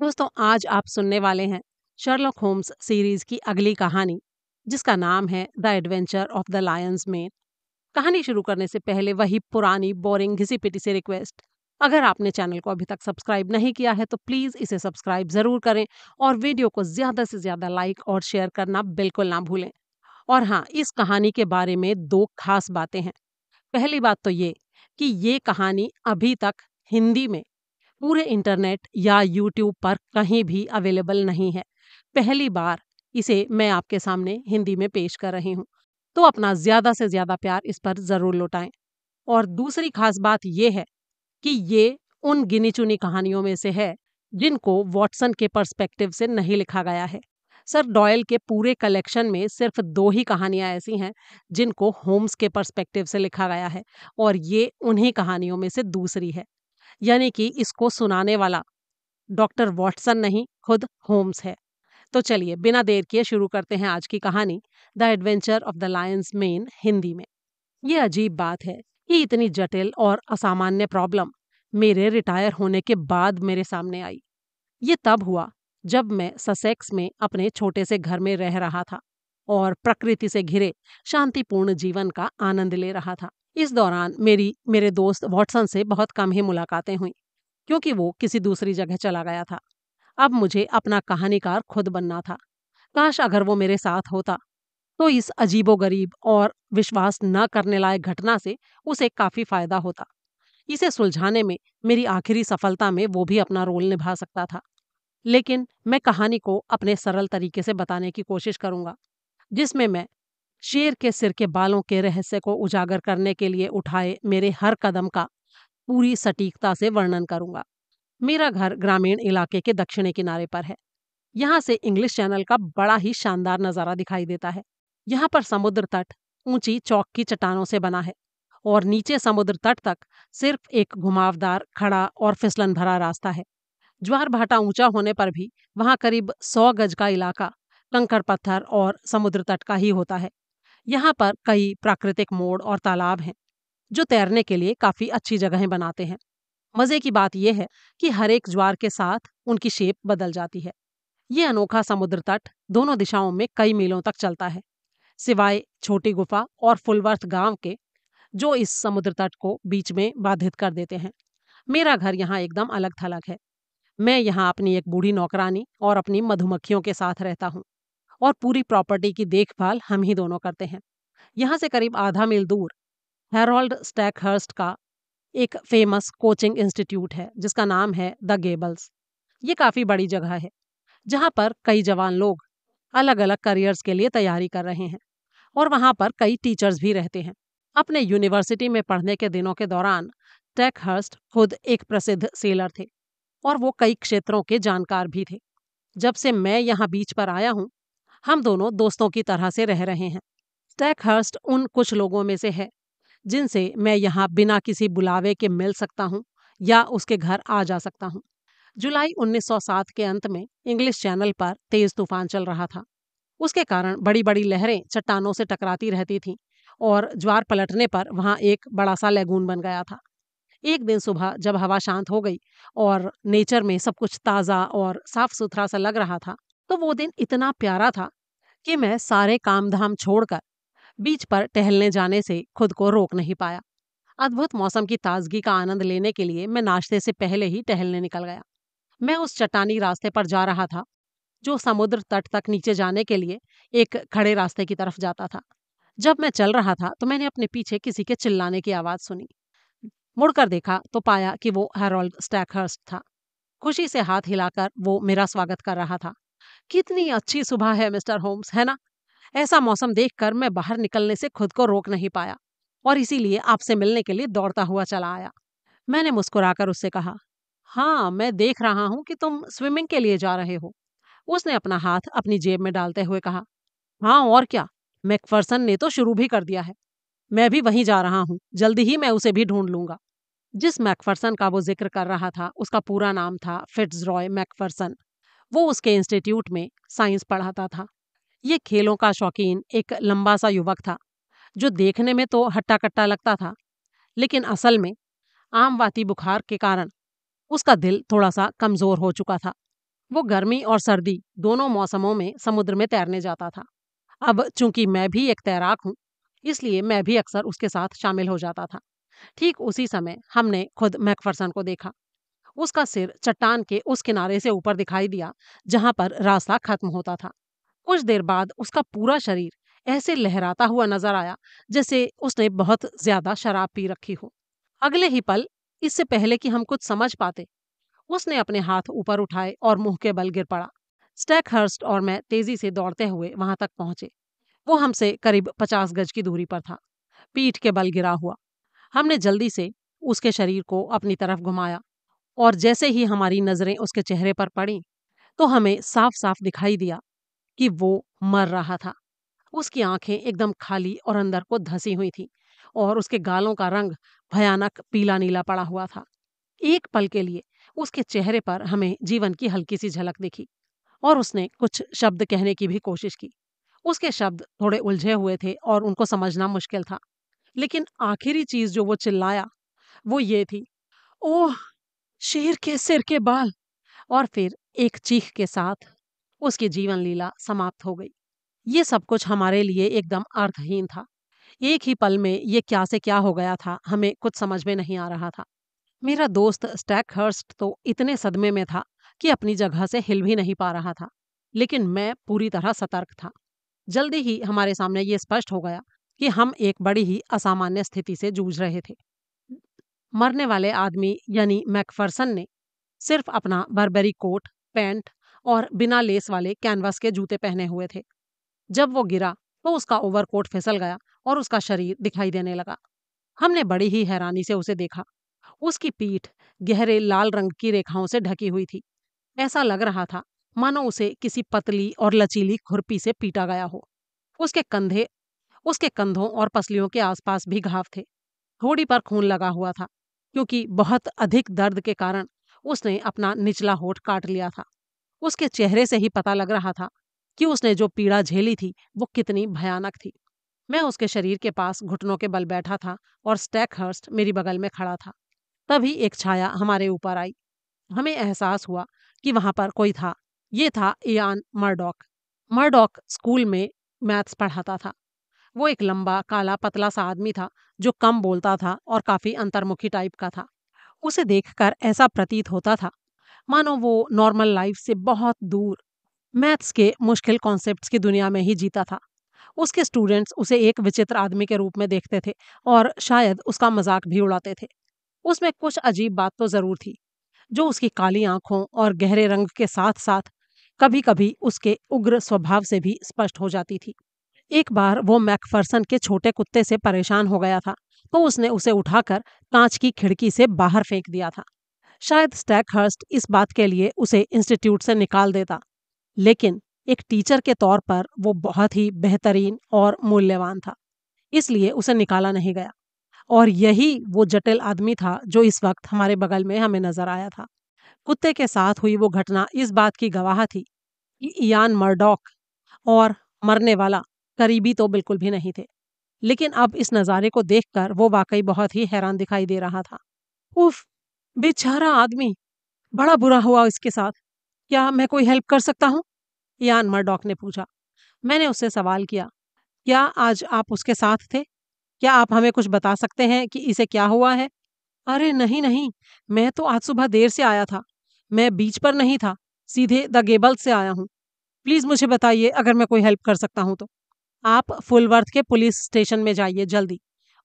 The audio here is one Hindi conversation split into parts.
दोस्तों आज आप सुनने वाले हैं शर्लॉक होम्स सीरीज की अगली कहानी जिसका नाम है the adventure of the lion's mane कहानी शुरू करने से पहले वही पुरानी बोरिंग घिसी पिटी से रिक्वेस्ट अगर आपने चैनल को अभी तक सब्सक्राइब नहीं किया है तो प्लीज़ इसे सब्सक्राइब ज़रूर करें और वीडियो को ज़्यादा से ज़्यादा लाइक और शेयर करना बिल्कुल ना भूलें और हाँ इस कहानी के बारे में दो खास बातें हैं पहली बात तो ये कि ये कहानी अभी तक हिंदी में पूरे इंटरनेट या यूट्यूब पर कहीं भी अवेलेबल नहीं है पहली बार इसे मैं आपके सामने हिंदी में पेश कर रही हूँ तो अपना ज़्यादा से ज़्यादा प्यार इस पर ज़रूर लौटाएं और दूसरी खास बात यह है कि ये उन गिनी चुनी कहानियों में से है जिनको वॉटसन के पर्सपेक्टिव से नहीं लिखा गया है सर डॉयल के पूरे कलेक्शन में सिर्फ दो ही कहानियां ऐसी हैं जिनको होम्स के पर्सपेक्टिव से लिखा गया है और ये उन्हीं कहानियों में से दूसरी है यानी कि इसको सुनाने वाला डॉक्टर वॉटसन नहीं खुद होम्स है तो चलिए बिना देर किए शुरू करते हैं आज की कहानी the adventure of the lion's mane Hindi में ये अजीब बात है कि इतनी जटिल और असामान्य प्रॉब्लम मेरे रिटायर होने के बाद मेरे सामने आई ये तब हुआ जब मैं ससेक्स में अपने छोटे से घर में रह रहा था और प्रकृति से घिरे शांतिपूर्ण जीवन का आनंद ले रहा था इस दौरान मेरी मेरे दोस्त वॉटसन से बहुत कम ही मुलाकातें हुईं क्योंकि वो किसी दूसरी जगह चला गया था अब मुझे अपना कहानीकार खुद बनना था काश अगर वो मेरे साथ होता तो इस अजीबोगरीब और विश्वास न करने लायक घटना से उसे काफी फायदा होता इसे सुलझाने में मेरी आखिरी सफलता में वो भी अपना रोल निभा सकता था लेकिन मैं कहानी को अपने सरल तरीके से बताने की कोशिश करूंगा जिसमें मैं शेर के सिर के बालों के रहस्य को उजागर करने के लिए उठाए मेरे हर कदम का पूरी सटीकता से वर्णन करूंगा मेरा घर ग्रामीण इलाके के दक्षिणी किनारे पर है यहाँ से इंग्लिश चैनल का बड़ा ही शानदार नज़ारा दिखाई देता है यहाँ पर समुद्र तट ऊंची चौक की चट्टानों से बना है और नीचे समुद्र तट तक सिर्फ एक घुमावदार खड़ा और फिसलन भरा रास्ता है ज्वार भाटा ऊंचा होने पर भी वहाँ करीब सौ गज का इलाका कंकड़ पत्थर और समुद्र तट का ही होता है यहाँ पर कई प्राकृतिक मोड़ और तालाब हैं जो तैरने के लिए काफ़ी अच्छी जगहें बनाते हैं मज़े की बात यह है कि हर एक ज्वार के साथ उनकी शेप बदल जाती है ये अनोखा समुद्र तट दोनों दिशाओं में कई मीलों तक चलता है सिवाय छोटी गुफा और फुलवर्थ गांव के जो इस समुद्र तट को बीच में बाधित कर देते हैं मेरा घर यहाँ एकदम अलग थलग है मैं यहाँ अपनी एक बूढ़ी नौकरानी और अपनी मधुमक्खियों के साथ रहता हूँ और पूरी प्रॉपर्टी की देखभाल हम ही दोनों करते हैं यहाँ से करीब आधा मील दूर हेरोल्ड स्टैकहर्स्ट का एक फेमस कोचिंग इंस्टीट्यूट है जिसका नाम है द गेबल्स ये काफ़ी बड़ी जगह है जहाँ पर कई जवान लोग अलग अलग करियर्स के लिए तैयारी कर रहे हैं और वहाँ पर कई टीचर्स भी रहते हैं अपने यूनिवर्सिटी में पढ़ने के दिनों के दौरान टैकहर्स्ट खुद एक प्रसिद्ध सेलर थे और वो कई क्षेत्रों के जानकार भी थे जब से मैं यहाँ बीच पर आया हूँ हम दोनों दोस्तों की तरह से रह रहे हैं स्टैकहर्स्ट उन कुछ लोगों में से है जिनसे मैं यहाँ बिना किसी बुलावे के मिल सकता हूँ या उसके घर आ जा सकता हूँ जुलाई 1907 के अंत में इंग्लिश चैनल पर तेज तूफान चल रहा था उसके कारण बड़ी बड़ी लहरें चट्टानों से टकराती रहती थीं और ज्वार पलटने पर वहाँ एक बड़ा सा लैगून बन गया था एक दिन सुबह जब हवा शांत हो गई और नेचर में सब कुछ ताज़ा और साफ सुथरा सा लग रहा था तो वो दिन इतना प्यारा था कि मैं सारे काम धाम छोड़कर बीच पर टहलने जाने से खुद को रोक नहीं पाया अद्भुत मौसम की ताजगी का आनंद लेने के लिए मैं नाश्ते से पहले ही टहलने निकल गया मैं उस चट्टानी रास्ते पर जा रहा था जो समुद्र तट तक नीचे जाने के लिए एक खड़े रास्ते की तरफ जाता था जब मैं चल रहा था तो मैंने अपने पीछे किसी के चिल्लाने की आवाज़ सुनी मुड़कर देखा तो पाया कि वो हेरोल्ड स्टैकहर्स्ट था खुशी से हाथ हिलाकर वो मेरा स्वागत कर रहा था कितनी अच्छी सुबह है मिस्टर होम्स है ना ऐसा मौसम देखकर मैं बाहर निकलने से खुद को रोक नहीं पाया और इसीलिए आपसे मिलने के लिए दौड़ता हुआ चला आया मैंने मुस्कुराकर उससे कहा हाँ मैं देख रहा हूँ कि तुम स्विमिंग के लिए जा रहे हो उसने अपना हाथ अपनी जेब में डालते हुए कहा हाँ और क्या मैकफर्सन ने तो शुरू भी कर दिया है मैं भी वहीं जा रहा हूँ जल्दी ही मैं उसे भी ढूंढ लूंगा जिस मैकफर्सन का वो जिक्र कर रहा था उसका पूरा नाम था फिट्स रॉय मैकफर्सन वो उसके इंस्टीट्यूट में साइंस पढ़ाता था ये खेलों का शौकीन एक लंबा सा युवक था जो देखने में तो हट्टा कट्टा लगता था लेकिन असल में आमवाती बुखार के कारण उसका दिल थोड़ा सा कमजोर हो चुका था वो गर्मी और सर्दी दोनों मौसमों में समुद्र में तैरने जाता था अब चूंकि मैं भी एक तैराक हूँ इसलिए मैं भी अक्सर उसके साथ शामिल हो जाता था ठीक उसी समय हमने खुद मैकफर्सन को देखा उसका सिर चट्टान के उस किनारे से ऊपर दिखाई दिया जहां पर रास्ता खत्म होता था कुछ देर बाद उसका पूरा शरीर ऐसे लहराता हुआ नजर आया जैसे उसने बहुत ज्यादा शराब पी रखी हो अगले ही पल इससे पहले कि हम कुछ समझ पाते उसने अपने हाथ ऊपर उठाए और मुंह के बल गिर पड़ा स्टैकहर्स्ट और मैं तेजी से दौड़ते हुए वहां तक पहुंचे वो हमसे करीब पचास गज की दूरी पर था पीठ के बल गिरा हुआ हमने जल्दी से उसके शरीर को अपनी तरफ घुमाया और जैसे ही हमारी नज़रें उसके चेहरे पर पड़ी तो हमें साफ साफ दिखाई दिया कि वो मर रहा था उसकी आंखें एकदम खाली और अंदर को धसी हुई थी और उसके गालों का रंग भयानक पीला नीला पड़ा हुआ था एक पल के लिए उसके चेहरे पर हमें जीवन की हल्की सी झलक दिखी और उसने कुछ शब्द कहने की भी कोशिश की उसके शब्द थोड़े उलझे हुए थे और उनको समझना मुश्किल था लेकिन आखिरी चीज जो वो चिल्लाया वो ये थी ओह शेर के सिर के बाल और फिर एक चीख के साथ उसकी जीवन लीला समाप्त हो गई ये सब कुछ हमारे लिए एकदम अर्थहीन था एक ही पल में ये क्या से क्या हो गया था हमें कुछ समझ में नहीं आ रहा था मेरा दोस्त स्टैकहर्स्ट तो इतने सदमे में था कि अपनी जगह से हिल भी नहीं पा रहा था लेकिन मैं पूरी तरह सतर्क था जल्दी ही हमारे सामने ये स्पष्ट हो गया कि हम एक बड़ी ही असामान्य स्थिति से जूझ रहे थे मरने वाले आदमी यानी मैकफर्सन ने सिर्फ अपना बर्बरी कोट पैंट और बिना लेस वाले कैनवास के जूते पहने हुए थे जब वो गिरा तो उसका ओवरकोट फिसल गया और उसका शरीर दिखाई देने लगा हमने बड़ी ही हैरानी से उसे देखा उसकी पीठ गहरे लाल रंग की रेखाओं से ढकी हुई थी ऐसा लग रहा था मानो उसे किसी पतली और लचीली खुरपी से पीटा गया हो उसके कंधे उसके कंधों और पसलियों के आसपास भी घाव थे थोड़ी पर खून लगा हुआ था क्योंकि बहुत अधिक दर्द के कारण उसने अपना निचला होठ काट लिया था उसके चेहरे से ही पता लग रहा था कि उसने जो पीड़ा झेली थी वो कितनी भयानक थी मैं उसके शरीर के पास घुटनों के बल बैठा था और स्टैकहर्स्ट मेरी बगल में खड़ा था तभी एक छाया हमारे ऊपर आई हमें एहसास हुआ कि वहां पर कोई था ये था इयान मर्डॉक मर्डॉक स्कूल में मैथ्स पढ़ाता था वो एक लंबा काला पतला सा आदमी था जो कम बोलता था और काफी अंतर्मुखी टाइप का था उसे देखकर ऐसा प्रतीत होता था मानो वो नॉर्मल लाइफ से बहुत दूर मैथ्स के मुश्किल कॉन्सेप्ट्स की दुनिया में ही जीता था उसके स्टूडेंट्स उसे एक विचित्र आदमी के रूप में देखते थे और शायद उसका मजाक भी उड़ाते थे उसमें कुछ अजीब बात तो ज़रूर थी जो उसकी काली आंखों और गहरे रंग के साथ साथ कभी कभी उसके उग्र स्वभाव से भी स्पष्ट हो जाती थी एक बार वो मैकफर्सन के छोटे कुत्ते से परेशान हो गया था तो उसने उसे उठाकर कांच की खिड़की से बाहर फेंक दिया था शायद स्टैकहर्स्ट इस बात के लिए उसे इंस्टीट्यूट से निकाल देता लेकिन एक टीचर के तौर पर वो बहुत ही बेहतरीन और मूल्यवान था इसलिए उसे निकाला नहीं गया और यही वो जटिल आदमी था जो इस वक्त हमारे बगल में हमें नजर आया था कुत्ते के साथ हुई वो घटना इस बात की गवाह थी कि इयान मर्डॉक और मरने वाला करीबी तो बिल्कुल भी नहीं थे लेकिन अब इस नज़ारे को देखकर वो वाकई बहुत ही हैरान दिखाई दे रहा था उफ बेचारा आदमी बड़ा बुरा हुआ इसके साथ क्या मैं कोई हेल्प कर सकता हूँ यान मर्डॉक ने पूछा मैंने उससे सवाल किया क्या आज आप उसके साथ थे क्या आप हमें कुछ बता सकते हैं कि इसे क्या हुआ है अरे नहीं नहीं मैं तो आज सुबह देर से आया था मैं बीच पर नहीं था सीधे द गेबल से आया हूँ प्लीज़ मुझे बताइए अगर मैं कोई हेल्प कर सकता हूँ तो आप फुलवर्थ के पुलिस स्टेशन में जाइए जल्दी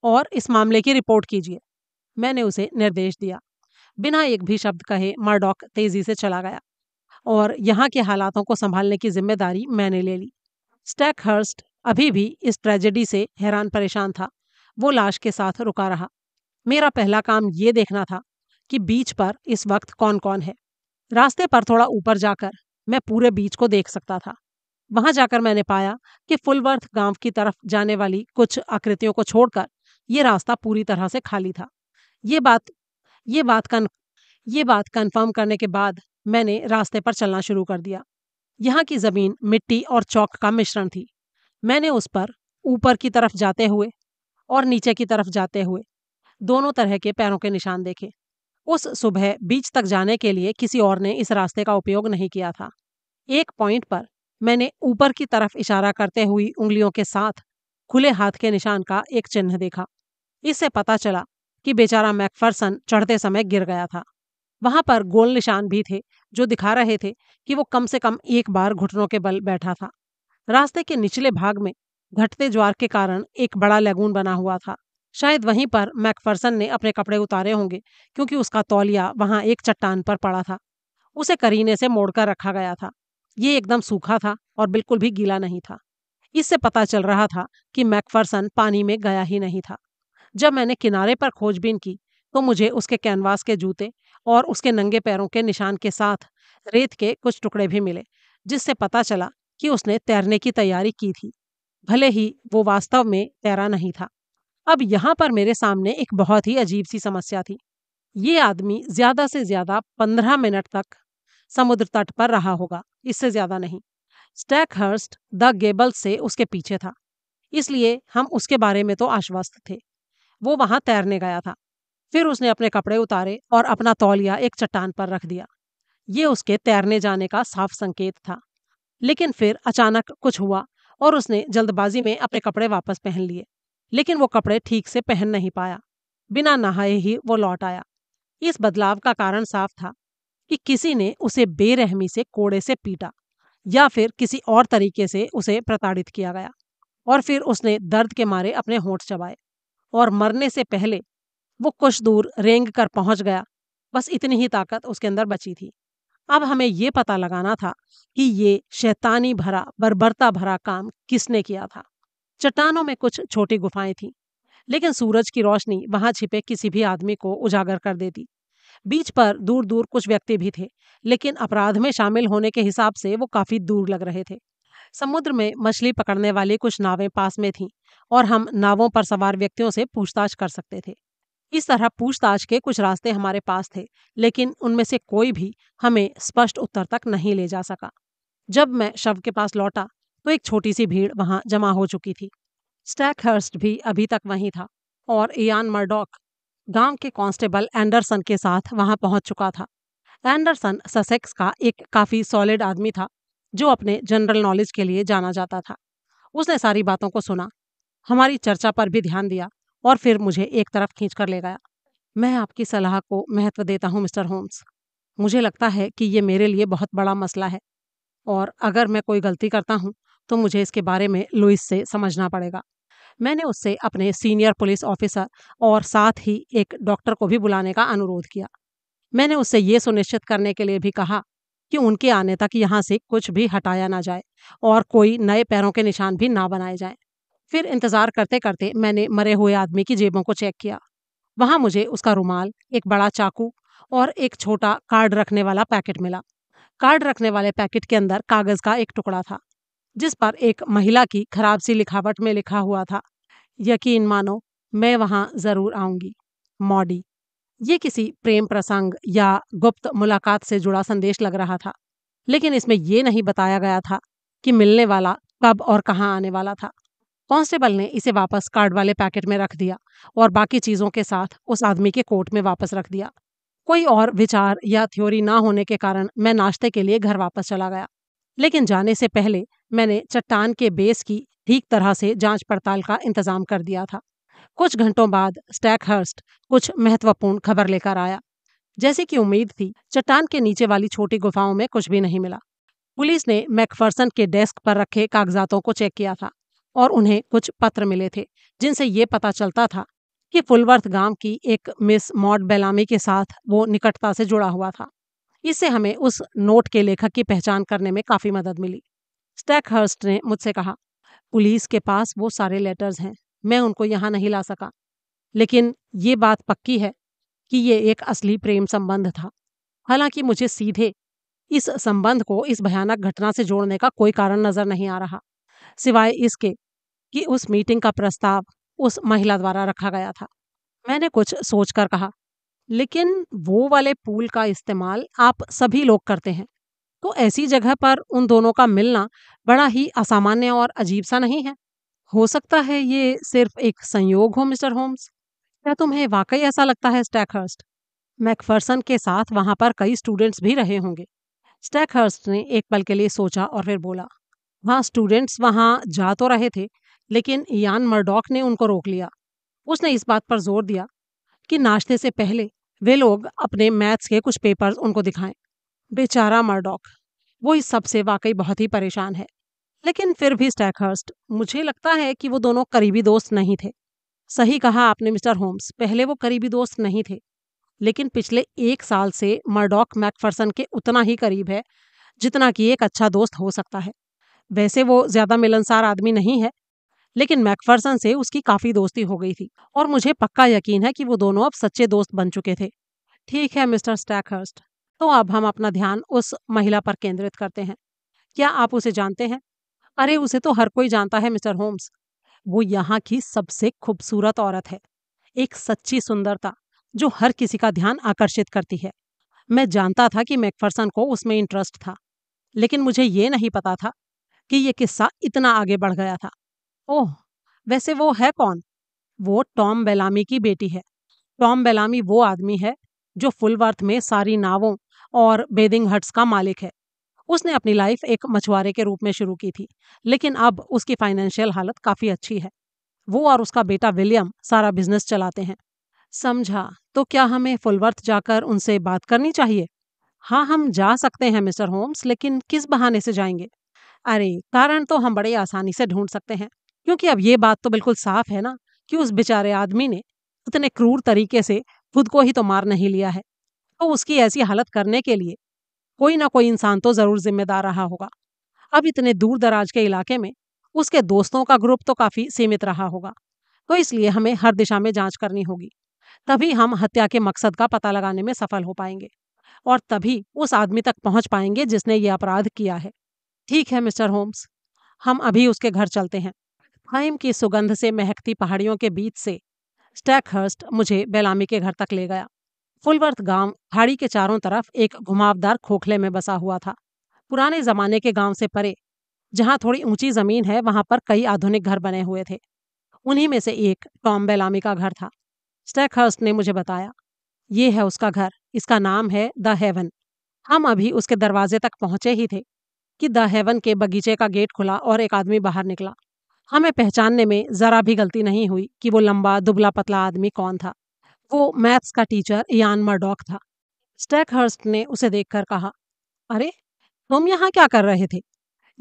और इस मामले की रिपोर्ट कीजिए मैंने उसे निर्देश दिया बिना एक भी शब्द कहे मर्डॉक तेजी से चला गया और यहाँ के हालातों को संभालने की जिम्मेदारी मैंने ले ली स्टैकहर्स्ट अभी भी इस ट्रेजेडी से हैरान परेशान था वो लाश के साथ रुका रहा मेरा पहला काम ये देखना था कि बीच पर इस वक्त कौन कौन है रास्ते पर थोड़ा ऊपर जाकर मैं पूरे बीच को देख सकता था वहां जाकर मैंने पाया कि फुलवर्थ गांव की तरफ जाने वाली कुछ आकृतियों को छोड़कर ये रास्ता पूरी तरह से खाली था ये बात ये बात कन ये बात कन्फर्म करने के बाद मैंने रास्ते पर चलना शुरू कर दिया यहाँ की जमीन मिट्टी और चौक का मिश्रण थी मैंने उस पर ऊपर की तरफ जाते हुए और नीचे की तरफ जाते हुए दोनों तरह के पैरों के निशान देखे उस सुबह बीच तक जाने के लिए किसी और ने इस रास्ते का उपयोग नहीं किया था एक पॉइंट पर मैंने ऊपर की तरफ इशारा करते हुई उंगलियों के साथ खुले हाथ के निशान का एक चिन्ह देखा इससे पता चला कि बेचारा मैकफर्सन चढ़ते समय गिर गया था वहां पर गोल निशान भी थे जो दिखा रहे थे कि वो कम से कम एक बार घुटनों के बल बैठा था रास्ते के निचले भाग में घटते ज्वार के कारण एक बड़ा लैगून बना हुआ था शायद वहीं पर मैकफर्सन ने अपने कपड़े उतारे होंगे क्योंकि उसका तौलिया वहां एक चट्टान पर पड़ा था उसे करीने से मोड़कर रखा गया था ये एकदम सूखा था और बिल्कुल भी गीला नहीं था इससे पता चल रहा था कि मैकफर्सन पानी में गया ही नहीं था जब मैंने किनारे पर खोजबीन की तो मुझे उसके कैनवास के जूते और उसके नंगे पैरों के निशान के साथ रेत के कुछ टुकड़े भी मिले जिससे पता चला कि उसने तैरने की तैयारी की थी भले ही वो वास्तव में तैरा नहीं था अब यहाँ पर मेरे सामने एक बहुत ही अजीब सी समस्या थी ये आदमी ज्यादा से ज्यादा पंद्रह मिनट तक समुद्र तट पर रहा होगा इससे ज्यादा नहीं स्टैकहर्स्ट द गेबल से उसके पीछे था इसलिए हम उसके बारे में तो आश्वस्त थे वो वहां तैरने गया था फिर उसने अपने कपड़े उतारे और अपना तौलिया एक चट्टान पर रख दिया ये उसके तैरने जाने का साफ संकेत था लेकिन फिर अचानक कुछ हुआ और उसने जल्दबाजी में अपने कपड़े वापस पहन लिए लेकिन वो कपड़े ठीक से पहन नहीं पाया बिना नहाए ही वो लौट आया इस बदलाव का कारण साफ था कि किसी ने उसे बेरहमी से कोड़े से पीटा या फिर किसी और तरीके से उसे प्रताड़ित किया गया और फिर उसने दर्द के मारे अपने होठ चबाए और मरने से पहले वो कुछ दूर रेंग कर पहुंच गया बस इतनी ही ताकत उसके अंदर बची थी अब हमें ये पता लगाना था कि ये शैतानी भरा बर्बरता भरा काम किसने किया था चट्टानों में कुछ छोटी गुफाएं थीं लेकिन सूरज की रोशनी वहां छिपे किसी भी आदमी को उजागर कर देती बीच पर दूर दूर कुछ व्यक्ति भी थे लेकिन अपराध में शामिल होने के हिसाब से वो काफी दूर लग रहे थे समुद्र में मछली पकड़ने वाली कुछ नावें पास में थीं और हम नावों पर सवार व्यक्तियों से पूछताछ कर सकते थे इस तरह पूछताछ के कुछ रास्ते हमारे पास थे लेकिन उनमें से कोई भी हमें स्पष्ट उत्तर तक नहीं ले जा सका जब मैं शव के पास लौटा तो एक छोटी सी भीड़ वहां जमा हो चुकी थी स्टैकहर्स्ट भी अभी तक वहीं था और इयान मर्डॉक गांव के कांस्टेबल एंडरसन के साथ वहां पहुंच चुका था एंडरसन ससेक्स का एक काफ़ी सॉलिड आदमी था जो अपने जनरल नॉलेज के लिए जाना जाता था उसने सारी बातों को सुना हमारी चर्चा पर भी ध्यान दिया और फिर मुझे एक तरफ खींच कर ले गया मैं आपकी सलाह को महत्व देता हूँ मिस्टर होम्स मुझे लगता है कि ये मेरे लिए बहुत बड़ा मसला है और अगर मैं कोई गलती करता हूँ तो मुझे इसके बारे में लुइस से समझना पड़ेगा मैंने उससे अपने सीनियर पुलिस ऑफिसर और साथ ही एक डॉक्टर को भी बुलाने का अनुरोध किया मैंने उससे ये सुनिश्चित करने के लिए भी कहा कि उनके आने तक यहाँ से कुछ भी हटाया ना जाए और कोई नए पैरों के निशान भी ना बनाए जाएं। फिर इंतज़ार करते करते मैंने मरे हुए आदमी की जेबों को चेक किया वहाँ मुझे उसका रुमाल एक बड़ा चाकू और एक छोटा कार्ड रखने वाला पैकेट मिला कार्ड रखने वाले पैकेट के अंदर कागज़ का एक टुकड़ा था जिस पर एक महिला की खराब सी लिखावट में लिखा हुआ था यकीन मानो मैं वहां जरूर आऊंगी मॉडी ये किसी प्रेम प्रसंग या गुप्त मुलाकात से जुड़ा संदेश लग रहा था लेकिन इसमें यह नहीं बताया गया था कि मिलने वाला कब और कहाँ आने वाला था कांस्टेबल ने इसे वापस कार्ड वाले पैकेट में रख दिया और बाकी चीजों के साथ उस आदमी के कोट में वापस रख दिया कोई और विचार या थ्योरी ना होने के कारण मैं नाश्ते के लिए घर वापस चला गया लेकिन जाने से पहले मैंने चट्टान के बेस की ठीक तरह से जांच पड़ताल का इंतजाम कर दिया था कुछ घंटों बाद स्टैकहर्स्ट कुछ महत्वपूर्ण खबर लेकर आया जैसे कि उम्मीद थी चट्टान के नीचे वाली छोटी गुफाओं में कुछ भी नहीं मिला पुलिस ने मैकफर्सन के डेस्क पर रखे कागजातों को चेक किया था और उन्हें कुछ पत्र मिले थे जिनसे ये पता चलता था कि फुलवर्थ गांव की एक मिस मॉड बेलामी के साथ वो निकटता से जुड़ा हुआ था इससे हमें उस नोट के लेखक की पहचान करने में काफ़ी मदद मिली स्टैकहर्स्ट ने मुझसे कहा पुलिस के पास वो सारे लेटर्स हैं मैं उनको यहाँ नहीं ला सका लेकिन ये बात पक्की है कि ये एक असली प्रेम संबंध था हालांकि मुझे सीधे इस संबंध को इस भयानक घटना से जोड़ने का कोई कारण नजर नहीं आ रहा सिवाय इसके कि उस मीटिंग का प्रस्ताव उस महिला द्वारा रखा गया था मैंने कुछ सोचकर कहा लेकिन वो वाले पूल का इस्तेमाल आप सभी लोग करते हैं तो ऐसी जगह पर उन दोनों का मिलना बड़ा ही असामान्य और अजीब सा नहीं है हो सकता है ये सिर्फ एक संयोग हो मिस्टर होम्स क्या तुम्हें वाकई ऐसा लगता है स्टैकहर्स्ट मैकफर्सन के साथ वहां पर कई स्टूडेंट्स भी रहे होंगे स्टैकहर्स्ट ने एक पल के लिए सोचा और फिर बोला वहाँ स्टूडेंट्स वहाँ जा तो रहे थे लेकिन यान मर्डॉक ने उनको रोक लिया उसने इस बात पर जोर दिया कि नाश्ते से पहले वे लोग अपने मैथ्स के कुछ पेपर्स उनको दिखाएं बेचारा मर्डॉक वो इस सब से वाकई बहुत ही परेशान है लेकिन फिर भी स्टैकहर्स्ट मुझे लगता है कि वो दोनों करीबी दोस्त नहीं थे सही कहा आपने मिस्टर होम्स पहले वो करीबी दोस्त नहीं थे लेकिन पिछले एक साल से मर्डॉक मैकफर्सन के उतना ही करीब है जितना कि एक अच्छा दोस्त हो सकता है वैसे वो ज़्यादा मिलनसार आदमी नहीं है लेकिन मैकफर्सन से उसकी काफ़ी दोस्ती हो गई थी और मुझे पक्का यकीन है कि वो दोनों अब सच्चे दोस्त बन चुके थे ठीक है मिस्टर स्टैकहर्स्ट तो अब हम अपना ध्यान उस महिला पर केंद्रित करते हैं क्या आप उसे जानते हैं अरे उसे तो हर कोई जानता है मिस्टर होम्स वो यहाँ की सबसे खूबसूरत औरत है एक सच्ची सुंदरता जो हर किसी का ध्यान आकर्षित करती है मैं जानता था कि मैकफर्सन को उसमें इंटरेस्ट था लेकिन मुझे ये नहीं पता था कि ये किस्सा इतना आगे बढ़ गया था ओह वैसे वो है कौन वो टॉम बेलामी की बेटी है टॉम बेलामी वो आदमी है जो फुलवर्थ में सारी नावों और बेदिंग हट्स का मालिक है उसने अपनी लाइफ एक मछुआरे के रूप में शुरू की थी लेकिन अब उसकी फाइनेंशियल हालत काफ़ी अच्छी है वो और उसका बेटा विलियम सारा बिजनेस चलाते हैं समझा तो क्या हमें फुलवर्थ जाकर उनसे बात करनी चाहिए हाँ हम जा सकते हैं मिस्टर होम्स लेकिन किस बहाने से जाएंगे अरे कारण तो हम बड़े आसानी से ढूंढ सकते हैं क्योंकि अब ये बात तो बिल्कुल साफ है ना कि उस बेचारे आदमी ने इतने क्रूर तरीके से खुद को ही तो मार नहीं लिया है तो उसकी ऐसी हालत करने के लिए कोई ना कोई इंसान तो ज़रूर जिम्मेदार रहा होगा अब इतने दूर दराज के इलाके में उसके दोस्तों का ग्रुप तो काफ़ी सीमित रहा होगा तो इसलिए हमें हर दिशा में जांच करनी होगी तभी हम हत्या के मकसद का पता लगाने में सफल हो पाएंगे और तभी उस आदमी तक पहुंच पाएंगे जिसने ये अपराध किया है ठीक है मिस्टर होम्स हम अभी उसके घर चलते हैं फाइम की सुगंध से महकती पहाड़ियों के बीच से स्टैकहर्स्ट मुझे बेलामी के घर तक ले गया फुलवर्थ गांव खाड़ी के चारों तरफ एक घुमावदार खोखले में बसा हुआ था पुराने जमाने के गांव से परे जहां थोड़ी ऊंची जमीन है वहां पर कई आधुनिक घर बने हुए थे उन्हीं में से एक टॉम बेलामी का घर था स्टैकहर्स्ट ने मुझे बताया ये है उसका घर इसका नाम है द हेवन हम अभी उसके दरवाजे तक पहुंचे ही थे कि द हेवन के बगीचे का गेट खुला और एक आदमी बाहर निकला हमें पहचानने में जरा भी गलती नहीं हुई कि वो लंबा दुबला पतला आदमी कौन था वो मैथ्स का टीचर यान मर्डॉक था स्टैकहर्स्ट ने उसे देखकर कहा अरे तुम यहाँ क्या कर रहे थे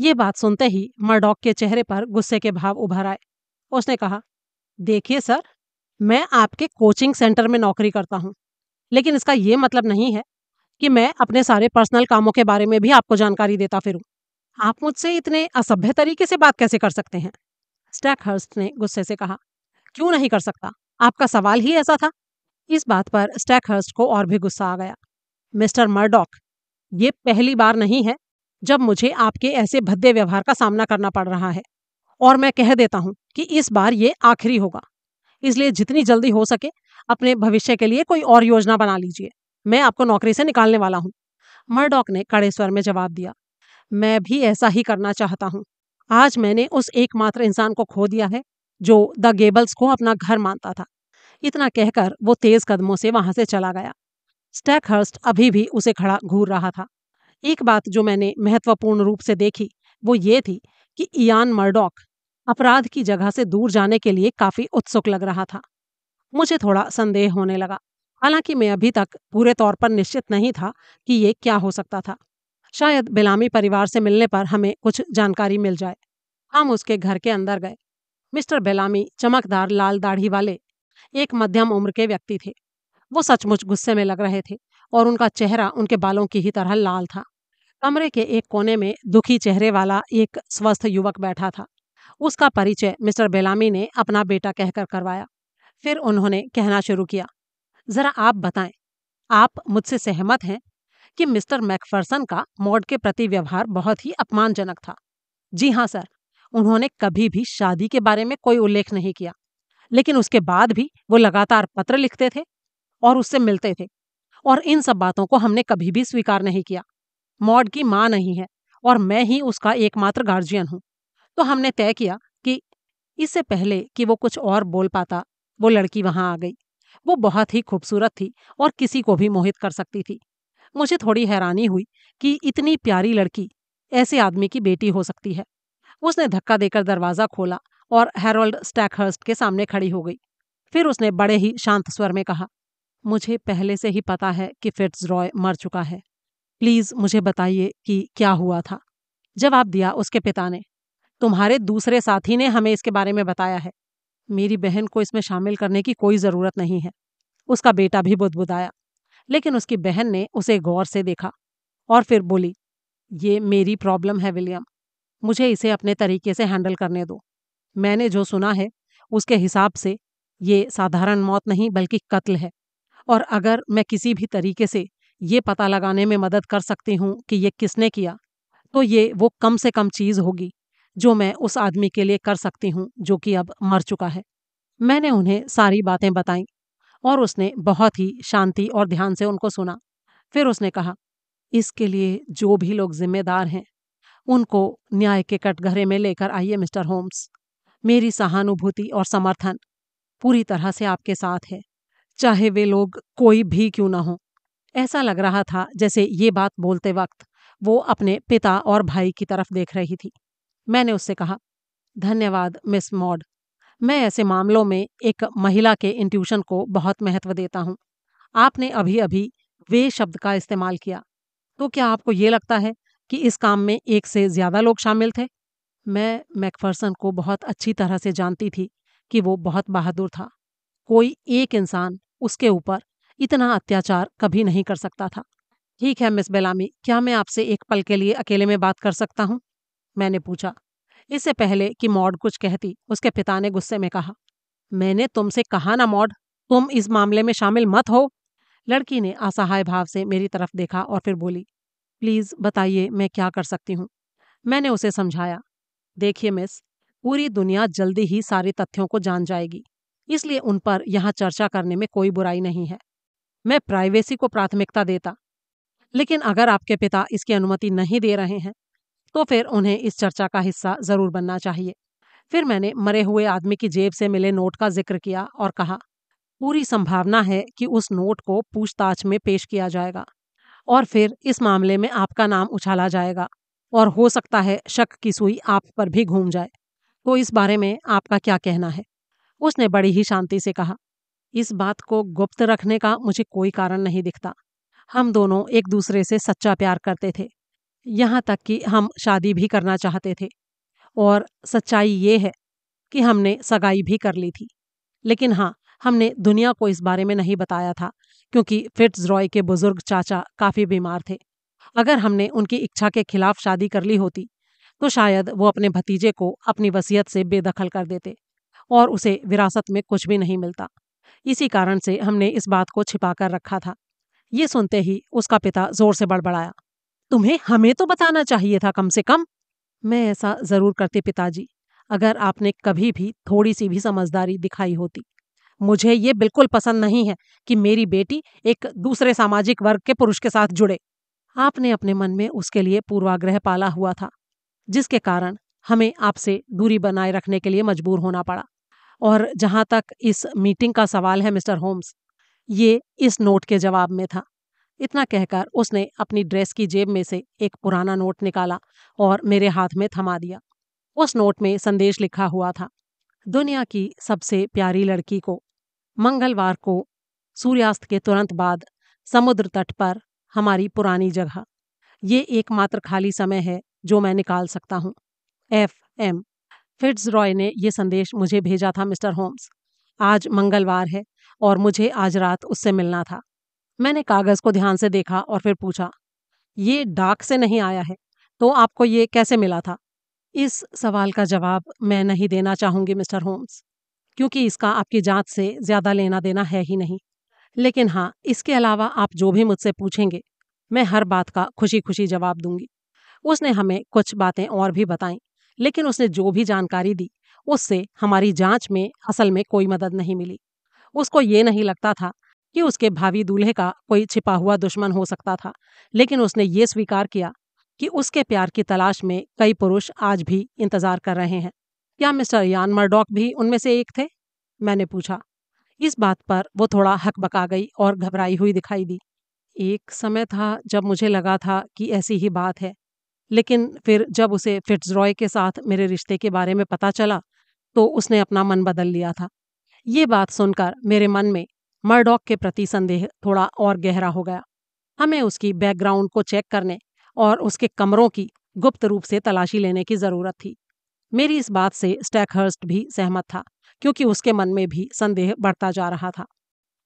ये बात सुनते ही मर्डॉक के चेहरे पर गुस्से के भाव उभर आए उसने कहा देखिए सर मैं आपके कोचिंग सेंटर में नौकरी करता हूँ लेकिन इसका ये मतलब नहीं है कि मैं अपने सारे पर्सनल कामों के बारे में भी आपको जानकारी देता फिरूँ आप मुझसे इतने असभ्य तरीके से बात कैसे कर सकते हैं स्टैकहर्स्ट ने गुस्से से कहा क्यों नहीं कर सकता आपका सवाल ही ऐसा था इस बात पर स्टैकहर्स्ट को और भी गुस्सा आ गया मिस्टर मर्डॉक ये पहली बार नहीं है जब मुझे आपके ऐसे भद्दे व्यवहार का सामना करना पड़ रहा है और मैं कह देता हूँ कि इस बार ये आखिरी होगा इसलिए जितनी जल्दी हो सके अपने भविष्य के लिए कोई और योजना बना लीजिए मैं आपको नौकरी से निकालने वाला हूँ मर्डॉक ने कड़े स्वर में जवाब दिया मैं भी ऐसा ही करना चाहता हूँ आज मैंने उस एकमात्र इंसान को खो दिया है जो द गेबल्स को अपना घर मानता था इतना कहकर वो तेज कदमों से वहां से चला गया स्टैकहर्स्ट अभी भी उसे खड़ा घूर रहा था एक बात जो मैंने महत्वपूर्ण रूप से देखी वो ये थी कि इयान मर्डॉक अपराध की जगह से दूर जाने के लिए काफी उत्सुक लग रहा था मुझे थोड़ा संदेह होने लगा हालांकि मैं अभी तक पूरे तौर पर निश्चित नहीं था कि ये क्या हो सकता था शायद बेलामी परिवार से मिलने पर हमें कुछ जानकारी मिल जाए हम उसके घर के अंदर गए मिस्टर बेलामी चमकदार लाल दाढ़ी वाले एक मध्यम उम्र के व्यक्ति थे वो सचमुच गुस्से में लग रहे थे और उनका चेहरा उनके बालों की ही तरह लाल था कमरे के एक कोने में दुखी चेहरे वाला एक स्वस्थ युवक बैठा था उसका परिचय मिस्टर बेलामी ने अपना बेटा कहकर करवाया फिर उन्होंने कहना शुरू किया ज़रा आप बताएं आप मुझसे सहमत हैं कि मिस्टर मैकफर्सन का मॉड के प्रति व्यवहार बहुत ही अपमानजनक था जी हाँ सर उन्होंने कभी भी शादी के बारे में कोई उल्लेख नहीं किया लेकिन उसके बाद भी वो लगातार पत्र लिखते थे और उससे मिलते थे और इन सब बातों को हमने कभी भी स्वीकार नहीं किया मॉड की माँ नहीं है और मैं ही उसका एकमात्र गार्जियन हूँ तो हमने तय किया कि इससे पहले कि वो कुछ और बोल पाता वो लड़की वहाँ आ गई वो बहुत ही खूबसूरत थी और किसी को भी मोहित कर सकती थी मुझे थोड़ी हैरानी हुई कि इतनी प्यारी लड़की ऐसे आदमी की बेटी हो सकती है उसने धक्का देकर दरवाज़ा खोला और हेरोल्ड स्टैकहर्स्ट के सामने खड़ी हो गई फिर उसने बड़े ही शांत स्वर में कहा मुझे पहले से ही पता है कि फिट्स रॉय मर चुका है प्लीज़ मुझे बताइए कि क्या हुआ था जवाब दिया उसके पिता ने तुम्हारे दूसरे साथी ने हमें इसके बारे में बताया है मेरी बहन को इसमें शामिल करने की कोई ज़रूरत नहीं है उसका बेटा भी बुदबुदाया लेकिन उसकी बहन ने उसे गौर से देखा और फिर बोली ये मेरी प्रॉब्लम है विलियम मुझे इसे अपने तरीके से हैंडल करने दो मैंने जो सुना है उसके हिसाब से ये साधारण मौत नहीं बल्कि कत्ल है और अगर मैं किसी भी तरीके से ये पता लगाने में मदद कर सकती हूँ कि ये किसने किया तो ये वो कम से कम चीज़ होगी जो मैं उस आदमी के लिए कर सकती हूँ जो कि अब मर चुका है मैंने उन्हें सारी बातें बताई और उसने बहुत ही शांति और ध्यान से उनको सुना फिर उसने कहा इसके लिए जो भी लोग जिम्मेदार हैं उनको न्याय के कटघरे में लेकर आइए मिस्टर होम्स मेरी सहानुभूति और समर्थन पूरी तरह से आपके साथ है चाहे वे लोग कोई भी क्यों ना हो ऐसा लग रहा था जैसे ये बात बोलते वक्त वो अपने पिता और भाई की तरफ देख रही थी मैंने उससे कहा धन्यवाद मिस मॉड मैं ऐसे मामलों में एक महिला के इंट्यूशन को बहुत महत्व देता हूँ आपने अभी अभी वे शब्द का इस्तेमाल किया तो क्या आपको ये लगता है कि इस काम में एक से ज्यादा लोग शामिल थे मैं मैकफर्सन को बहुत अच्छी तरह से जानती थी कि वो बहुत बहादुर था कोई एक इंसान उसके ऊपर इतना अत्याचार कभी नहीं कर सकता था ठीक है मिस बेलामी क्या मैं आपसे एक पल के लिए अकेले में बात कर सकता हूँ मैंने पूछा इससे पहले कि मॉड कुछ कहती उसके पिता ने गुस्से में कहा मैंने तुमसे कहा ना मॉड तुम इस मामले में शामिल मत हो लड़की ने असहाय भाव से मेरी तरफ देखा और फिर बोली प्लीज़ बताइए मैं क्या कर सकती हूँ मैंने उसे समझाया देखिए मिस पूरी दुनिया जल्दी ही सारे तथ्यों को जान जाएगी इसलिए उन पर यहाँ चर्चा करने में कोई बुराई नहीं है मैं प्राइवेसी को प्राथमिकता देता लेकिन अगर आपके पिता इसकी अनुमति नहीं दे रहे हैं तो फिर उन्हें इस चर्चा का हिस्सा जरूर बनना चाहिए फिर मैंने मरे हुए आदमी की जेब से मिले नोट का जिक्र किया और कहा पूरी संभावना है कि उस नोट को पूछताछ में पेश किया जाएगा और फिर इस मामले में आपका नाम उछाला जाएगा और हो सकता है शक की सुई आप पर भी घूम जाए तो इस बारे में आपका क्या कहना है उसने बड़ी ही शांति से कहा इस बात को गुप्त रखने का मुझे कोई कारण नहीं दिखता हम दोनों एक दूसरे से सच्चा प्यार करते थे यहाँ तक कि हम शादी भी करना चाहते थे और सच्चाई ये है कि हमने सगाई भी कर ली थी लेकिन हाँ हमने दुनिया को इस बारे में नहीं बताया था क्योंकि फिट्स रॉय के बुजुर्ग चाचा काफ़ी बीमार थे अगर हमने उनकी इच्छा के खिलाफ शादी कर ली होती तो शायद वो अपने भतीजे को अपनी वसीयत से बेदखल कर देते और उसे विरासत में कुछ भी नहीं मिलता इसी कारण से हमने इस बात को छिपा कर रखा था ये सुनते ही उसका पिता जोर से बड़बड़ाया तुम्हें हमें तो बताना चाहिए था कम से कम मैं ऐसा जरूर करती पिताजी अगर आपने कभी भी थोड़ी सी भी समझदारी दिखाई होती मुझे ये बिल्कुल पसंद नहीं है कि मेरी बेटी एक दूसरे सामाजिक वर्ग के पुरुष के साथ जुड़े आपने अपने मन में उसके लिए पूर्वाग्रह पाला हुआ था जिसके कारण हमें आपसे दूरी बनाए रखने के लिए मजबूर होना पड़ा और जहाँ तक इस मीटिंग का सवाल है मिस्टर होम्स ये इस नोट के जवाब में था इतना कहकर उसने अपनी ड्रेस की जेब में से एक पुराना नोट निकाला और मेरे हाथ में थमा दिया उस नोट में संदेश लिखा हुआ था दुनिया की सबसे प्यारी लड़की को मंगलवार को सूर्यास्त के तुरंत बाद समुद्र तट पर हमारी पुरानी जगह ये एकमात्र खाली समय है जो मैं निकाल सकता हूँ एफ एम फिट्स रॉय ने यह संदेश मुझे भेजा था मिस्टर होम्स आज मंगलवार है और मुझे आज रात उससे मिलना था मैंने कागज़ को ध्यान से देखा और फिर पूछा ये डाक से नहीं आया है तो आपको ये कैसे मिला था इस सवाल का जवाब मैं नहीं देना चाहूँगी मिस्टर होम्स क्योंकि इसका आपकी जांच से ज़्यादा लेना देना है ही नहीं लेकिन हाँ इसके अलावा आप जो भी मुझसे पूछेंगे मैं हर बात का खुशी खुशी जवाब दूंगी उसने हमें कुछ बातें और भी बताई लेकिन उसने जो भी जानकारी दी उससे हमारी जांच में असल में कोई मदद नहीं मिली उसको ये नहीं लगता था कि उसके भावी दूल्हे का कोई छिपा हुआ दुश्मन हो सकता था लेकिन उसने ये स्वीकार किया कि उसके प्यार की तलाश में कई पुरुष आज भी इंतजार कर रहे हैं क्या मिस्टर यान मरडॉक भी उनमें से एक थे मैंने पूछा इस बात पर वो थोड़ा हकबका गई और घबराई हुई दिखाई दी एक समय था जब मुझे लगा था कि ऐसी ही बात है लेकिन फिर जब उसे फिट्जरॉय के साथ मेरे रिश्ते के बारे में पता चला तो उसने अपना मन बदल लिया था ये बात सुनकर मेरे मन में मर्डॉक के प्रति संदेह थोड़ा और गहरा हो गया हमें उसकी बैकग्राउंड को चेक करने और उसके कमरों की गुप्त रूप से तलाशी लेने की ज़रूरत थी मेरी इस बात से स्टैकहर्स्ट भी सहमत था क्योंकि उसके मन में भी संदेह बढ़ता जा रहा था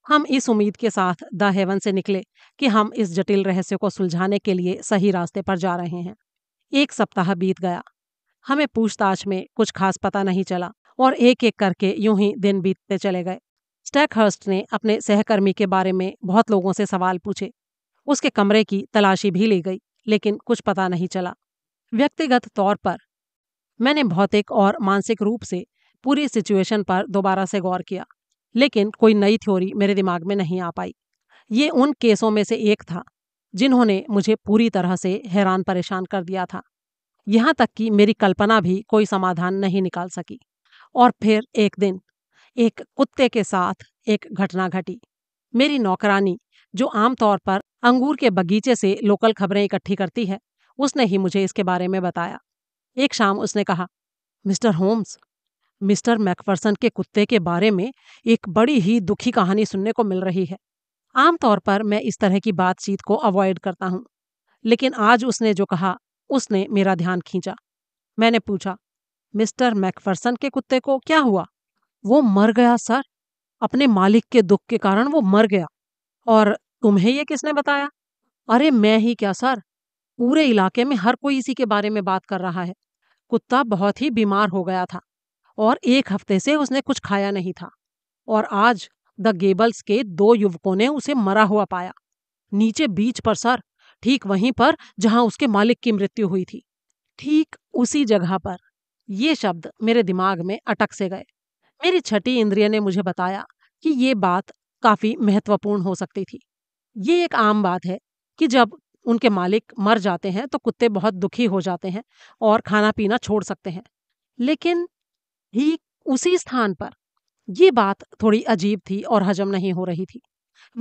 हम इस उम्मीद के साथ द हेवन से निकले कि हम इस जटिल रहस्य को सुलझाने के लिए सही रास्ते पर जा रहे हैं एक सप्ताह बीत गया हमें पूछताछ में कुछ खास पता नहीं चला और एक एक करके यूं ही दिन बीतते चले गए स्टैकहर्स्ट ने अपने सहकर्मी के बारे में बहुत लोगों से सवाल पूछे उसके कमरे की तलाशी भी ली गई लेकिन कुछ पता नहीं चला व्यक्तिगत तौर पर मैंने भौतिक और मानसिक रूप से पूरी सिचुएशन पर दोबारा से गौर किया लेकिन कोई नई थ्योरी मेरे दिमाग में नहीं आ पाई ये उन केसों में से एक था जिन्होंने मुझे पूरी तरह से हैरान परेशान कर दिया था यहाँ तक कि मेरी कल्पना भी कोई समाधान नहीं निकाल सकी और फिर एक दिन एक कुत्ते के साथ एक घटना घटी मेरी नौकरानी जो आमतौर पर अंगूर के बगीचे से लोकल खबरें इकट्ठी करती है उसने ही मुझे इसके बारे में बताया एक शाम उसने कहा मिस्टर होम्स मिस्टर मैकफर्सन के कुत्ते के बारे में एक बड़ी ही दुखी कहानी सुनने को मिल रही है आमतौर पर मैं इस तरह की बातचीत को अवॉइड करता हूँ लेकिन आज उसने जो कहा उसने मेरा ध्यान खींचा मैंने पूछा मिस्टर मैकफर्सन के कुत्ते को क्या हुआ वो मर गया सर अपने मालिक के दुख के कारण वो मर गया और तुम्हें ये किसने बताया अरे मैं ही क्या सर पूरे इलाके में हर कोई इसी के बारे में बात कर रहा है कुत्ता बहुत ही बीमार हो गया था और एक हफ्ते से उसने कुछ खाया नहीं था और आज द गेबल्स के दो युवकों ने उसे मरा हुआ पाया नीचे बीच पर सर ठीक वहीं पर जहां उसके मालिक की मृत्यु हुई थी ठीक उसी जगह पर ये शब्द मेरे दिमाग में अटक से गए मेरी छठी इंद्रिय ने मुझे बताया कि ये बात काफी महत्वपूर्ण हो सकती थी ये एक आम बात है कि जब उनके मालिक मर जाते हैं तो कुत्ते बहुत दुखी हो जाते हैं और खाना पीना छोड़ सकते हैं लेकिन ही उसी स्थान पर ये बात थोड़ी अजीब थी और हजम नहीं हो रही थी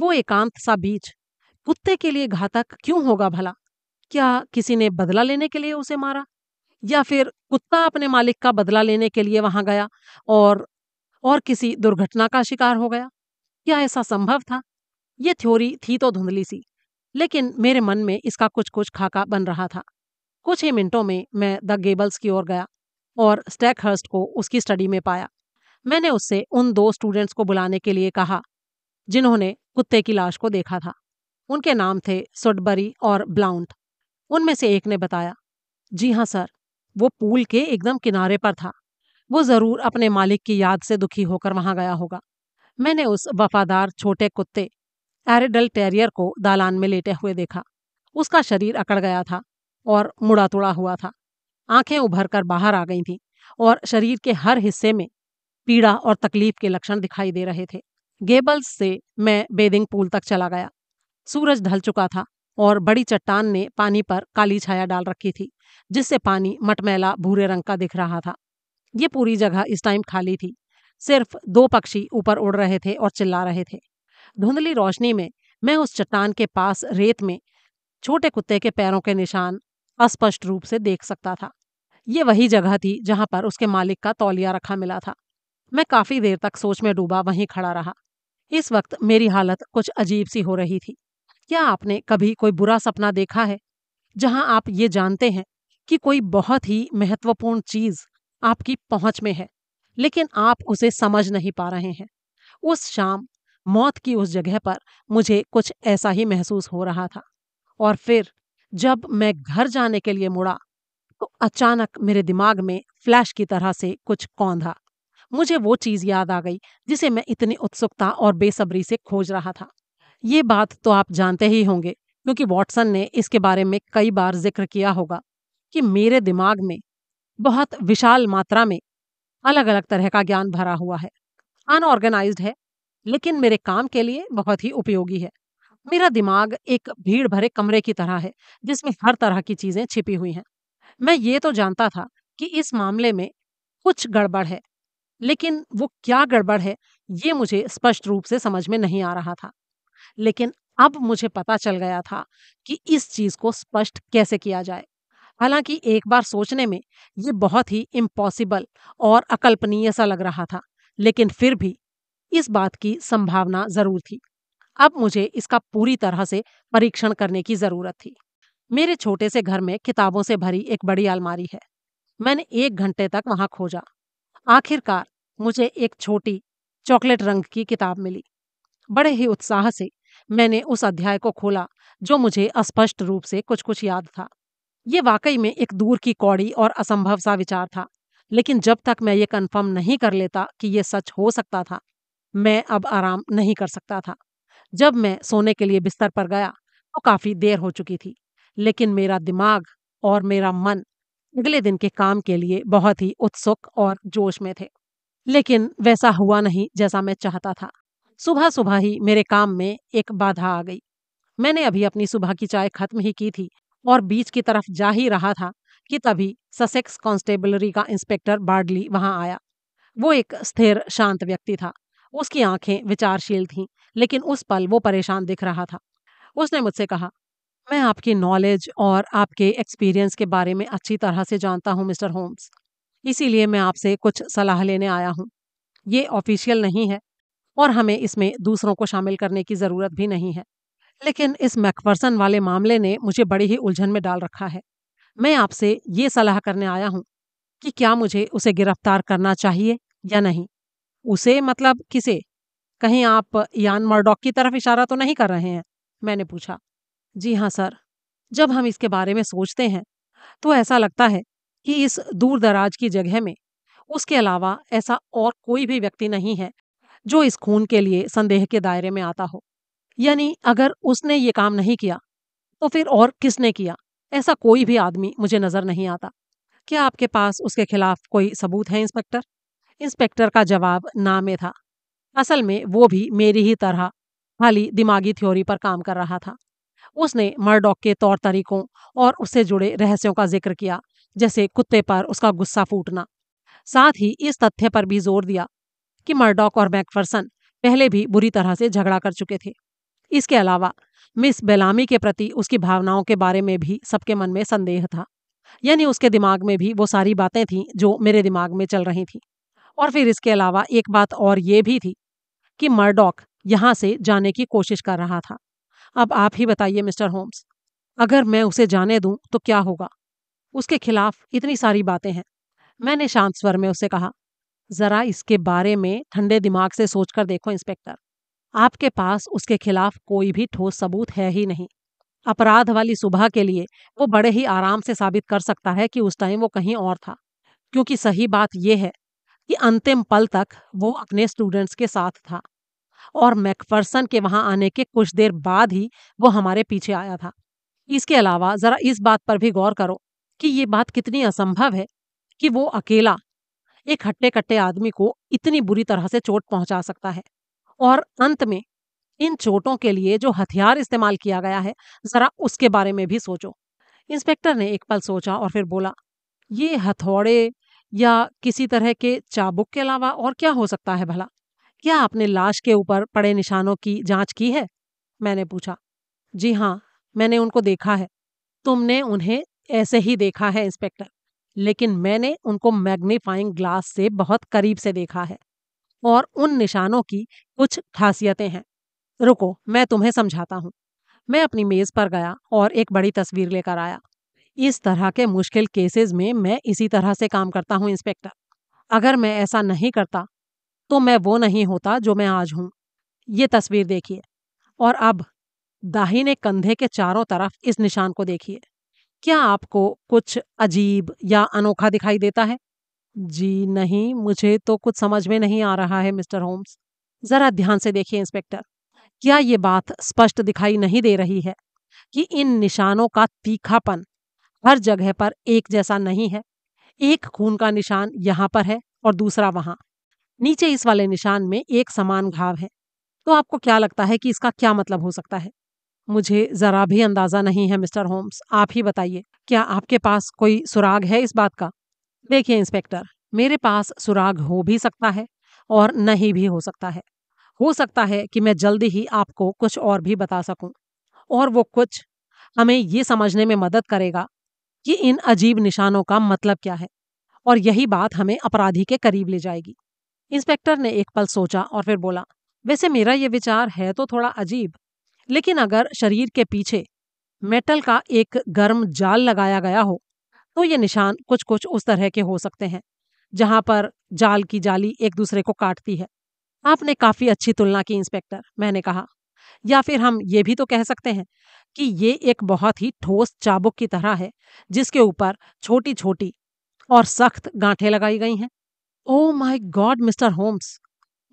वो एकांत सा बीच कुत्ते के लिए घातक क्यों होगा भला क्या किसी ने बदला लेने के लिए उसे मारा या फिर कुत्ता अपने मालिक का बदला लेने के लिए वहां गया और और किसी दुर्घटना का शिकार हो गया क्या ऐसा संभव था ये थ्योरी थी तो धुंधली सी लेकिन मेरे मन में इसका कुछ कुछ खाका बन रहा था कुछ ही मिनटों में मैं द गेबल्स की ओर गया और स्टैकहर्स्ट को उसकी स्टडी में पाया मैंने उससे उन दो स्टूडेंट्स को बुलाने के लिए कहा जिन्होंने कुत्ते की लाश को देखा था उनके नाम थे सुडबरी और ब्लाउंट उनमें से एक ने बताया जी हाँ सर वो पूल के एकदम किनारे पर था वो ज़रूर अपने मालिक की याद से दुखी होकर वहां गया होगा मैंने उस वफादार छोटे कुत्ते एरिडल टेरियर को दालान में लेटे हुए देखा उसका शरीर अकड़ गया था और मुड़ा तुड़ा हुआ था आंखें उभर कर बाहर आ गई थीं और शरीर के हर हिस्से में पीड़ा और तकलीफ के लक्षण दिखाई दे रहे थे गेबल्स से मैं बेदिंग पूल तक चला गया सूरज ढल चुका था और बड़ी चट्टान ने पानी पर काली छाया डाल रखी थी जिससे पानी मटमैला भूरे रंग का दिख रहा था ये पूरी जगह इस टाइम खाली थी सिर्फ दो पक्षी ऊपर उड़ रहे थे और चिल्ला रहे थे धुंधली रोशनी में मैं उस चट्टान के पास रेत में छोटे कुत्ते के पैरों के निशान अस्पष्ट रूप से देख सकता था ये वही जगह थी जहां पर उसके मालिक का तौलिया रखा मिला था मैं काफी देर तक सोच में डूबा वहीं खड़ा रहा इस वक्त मेरी हालत कुछ अजीब सी हो रही थी क्या आपने कभी कोई बुरा सपना देखा है जहां आप ये जानते हैं कि कोई बहुत ही महत्वपूर्ण चीज आपकी पहुंच में है लेकिन आप उसे समझ नहीं पा रहे हैं उस शाम मौत की उस जगह पर मुझे कुछ ऐसा ही महसूस हो रहा था और फिर जब मैं घर जाने के लिए मुड़ा तो अचानक मेरे दिमाग में फ्लैश की तरह से कुछ कौंधा मुझे वो चीज़ याद आ गई जिसे मैं इतनी उत्सुकता और बेसब्री से खोज रहा था ये बात तो आप जानते ही होंगे क्योंकि वॉटसन ने इसके बारे में कई बार जिक्र किया होगा कि मेरे दिमाग में बहुत विशाल मात्रा में अलग अलग तरह का ज्ञान भरा हुआ है अनऑर्गेनाइज है लेकिन मेरे काम के लिए बहुत ही उपयोगी है मेरा दिमाग एक भीड़ भरे कमरे की तरह है जिसमें हर तरह की चीजें छिपी हुई हैं मैं ये तो जानता था कि इस मामले में कुछ गड़बड़ है लेकिन वो क्या गड़बड़ है ये मुझे स्पष्ट रूप से समझ में नहीं आ रहा था लेकिन अब मुझे पता चल गया था कि इस चीज को स्पष्ट कैसे किया जाए हालांकि एक बार सोचने में ये बहुत ही इम्पॉसिबल और अकल्पनीय सा लग रहा था लेकिन फिर भी इस बात की संभावना जरूर थी अब मुझे इसका पूरी तरह से परीक्षण करने की जरूरत थी मेरे छोटे से घर में किताबों से भरी एक बड़ी अलमारी है मैंने एक घंटे तक वहां खोजा आखिरकार मुझे एक छोटी चॉकलेट रंग की किताब मिली बड़े ही उत्साह से मैंने उस अध्याय को खोला जो मुझे अस्पष्ट रूप से कुछ कुछ याद था ये वाकई में एक दूर की कौड़ी और असंभव सा विचार था लेकिन जब तक मैं ये कन्फर्म नहीं कर लेता कि ये सच हो सकता था मैं अब आराम नहीं कर सकता था जब मैं सोने के लिए बिस्तर पर गया तो काफी देर हो चुकी थी लेकिन मेरा दिमाग और मेरा मन अगले दिन के काम के लिए बहुत ही उत्सुक और जोश में थे लेकिन वैसा हुआ नहीं जैसा मैं चाहता था सुबह सुबह ही मेरे काम में एक बाधा आ गई मैंने अभी अपनी सुबह की चाय खत्म ही की थी और बीच की तरफ जा ही रहा था कि तभी ससेक्स कांस्टेबलरी का इंस्पेक्टर बार्डली वहां आया वो एक स्थिर शांत व्यक्ति था उसकी आंखें विचारशील थीं लेकिन उस पल वो परेशान दिख रहा था उसने मुझसे कहा मैं आपकी नॉलेज और आपके एक्सपीरियंस के बारे में अच्छी तरह से जानता हूँ मिस्टर होम्स इसीलिए मैं आपसे कुछ सलाह लेने आया हूँ ये ऑफिशियल नहीं है और हमें इसमें दूसरों को शामिल करने की ज़रूरत भी नहीं है लेकिन इस मैकपर्सन वाले मामले ने मुझे बड़ी ही उलझन में डाल रखा है मैं आपसे ये सलाह करने आया हूँ कि क्या मुझे उसे गिरफ्तार करना चाहिए या नहीं उसे मतलब किसे कहीं आप यान मर्डॉक की तरफ इशारा तो नहीं कर रहे हैं मैंने पूछा जी हाँ सर जब हम इसके बारे में सोचते हैं तो ऐसा लगता है कि इस दूर दराज की जगह में उसके अलावा ऐसा और कोई भी व्यक्ति नहीं है जो इस खून के लिए संदेह के दायरे में आता हो यानी अगर उसने ये काम नहीं किया तो फिर और किसने किया ऐसा कोई भी आदमी मुझे नजर नहीं आता क्या आपके पास उसके खिलाफ कोई सबूत है इंस्पेक्टर इंस्पेक्टर का जवाब ना में था असल में वो भी मेरी ही तरह खाली दिमागी थ्योरी पर काम कर रहा था उसने मर्डॉक के तौर तरीकों और उससे जुड़े रहस्यों का जिक्र किया जैसे कुत्ते पर उसका गुस्सा फूटना साथ ही इस तथ्य पर भी जोर दिया कि मर्डॉक और मैकफर्सन पहले भी बुरी तरह से झगड़ा कर चुके थे इसके अलावा मिस बेलामी के प्रति उसकी भावनाओं के बारे में भी सबके मन में संदेह था यानी उसके दिमाग में भी वो सारी बातें थीं जो मेरे दिमाग में चल रही थीं और फिर इसके अलावा एक बात और ये भी थी कि मर्डॉक यहां से जाने की कोशिश कर रहा था अब आप ही बताइए मिस्टर होम्स अगर मैं उसे जाने दूं तो क्या होगा उसके खिलाफ इतनी सारी बातें हैं मैंने शांत स्वर में उसे कहा जरा इसके बारे में ठंडे दिमाग से सोचकर देखो इंस्पेक्टर आपके पास उसके खिलाफ कोई भी ठोस सबूत है ही नहीं अपराध वाली सुबह के लिए वो बड़े ही आराम से साबित कर सकता है कि उस टाइम वो कहीं और था क्योंकि सही बात यह है कि अंतिम पल तक वो अपने स्टूडेंट्स के साथ था और मैकफर्सन के वहां आने के कुछ देर बाद ही वो हमारे पीछे आया था इसके अलावा जरा इस बात पर भी गौर करो कि ये बात कितनी असंभव है कि वो अकेला एक हट्टे कट्टे आदमी को इतनी बुरी तरह से चोट पहुंचा सकता है और अंत में इन चोटों के लिए जो हथियार इस्तेमाल किया गया है जरा उसके बारे में भी सोचो इंस्पेक्टर ने एक पल सोचा और फिर बोला ये हथौड़े या किसी तरह के चाबुक के अलावा और क्या हो सकता है भला क्या आपने लाश के ऊपर पड़े निशानों की जांच की है मैंने पूछा जी हाँ मैंने उनको देखा है तुमने उन्हें ऐसे ही देखा है इंस्पेक्टर लेकिन मैंने उनको मैग्नीफाइंग ग्लास से बहुत करीब से देखा है और उन निशानों की कुछ खासियतें हैं रुको मैं तुम्हें समझाता हूँ मैं अपनी मेज पर गया और एक बड़ी तस्वीर लेकर आया इस तरह के मुश्किल केसेस में मैं इसी तरह से काम करता हूँ इंस्पेक्टर अगर मैं ऐसा नहीं करता तो मैं वो नहीं होता जो मैं आज हूं ये तस्वीर देखिए और अब दाहिने कंधे के चारों तरफ इस निशान को देखिए क्या आपको कुछ अजीब या अनोखा दिखाई देता है जी नहीं मुझे तो कुछ समझ में नहीं आ रहा है मिस्टर होम्स जरा ध्यान से देखिए इंस्पेक्टर क्या ये बात स्पष्ट दिखाई नहीं दे रही है कि इन निशानों का तीखापन हर जगह पर एक जैसा नहीं है एक खून का निशान यहां पर है और दूसरा वहां नीचे इस वाले निशान में एक समान घाव है तो आपको क्या लगता है कि इसका क्या मतलब हो सकता है मुझे ज़रा भी अंदाज़ा नहीं है मिस्टर होम्स आप ही बताइए क्या आपके पास कोई सुराग है इस बात का देखिए इंस्पेक्टर मेरे पास सुराग हो भी सकता है और नहीं भी हो सकता है हो सकता है कि मैं जल्दी ही आपको कुछ और भी बता सकूं और वो कुछ हमें ये समझने में मदद करेगा कि इन अजीब निशानों का मतलब क्या है और यही बात हमें अपराधी के करीब ले जाएगी इंस्पेक्टर ने एक पल सोचा और फिर बोला वैसे मेरा ये विचार है तो थोड़ा अजीब लेकिन अगर शरीर के पीछे मेटल का एक गर्म जाल लगाया गया हो तो ये निशान कुछ कुछ उस तरह के हो सकते हैं जहां पर जाल की जाली एक दूसरे को काटती है आपने काफी अच्छी तुलना की इंस्पेक्टर मैंने कहा या फिर हम ये भी तो कह सकते हैं कि ये एक बहुत ही ठोस चाबुक की तरह है जिसके ऊपर छोटी छोटी और सख्त गांठें लगाई गई हैं oh my god mister Holmes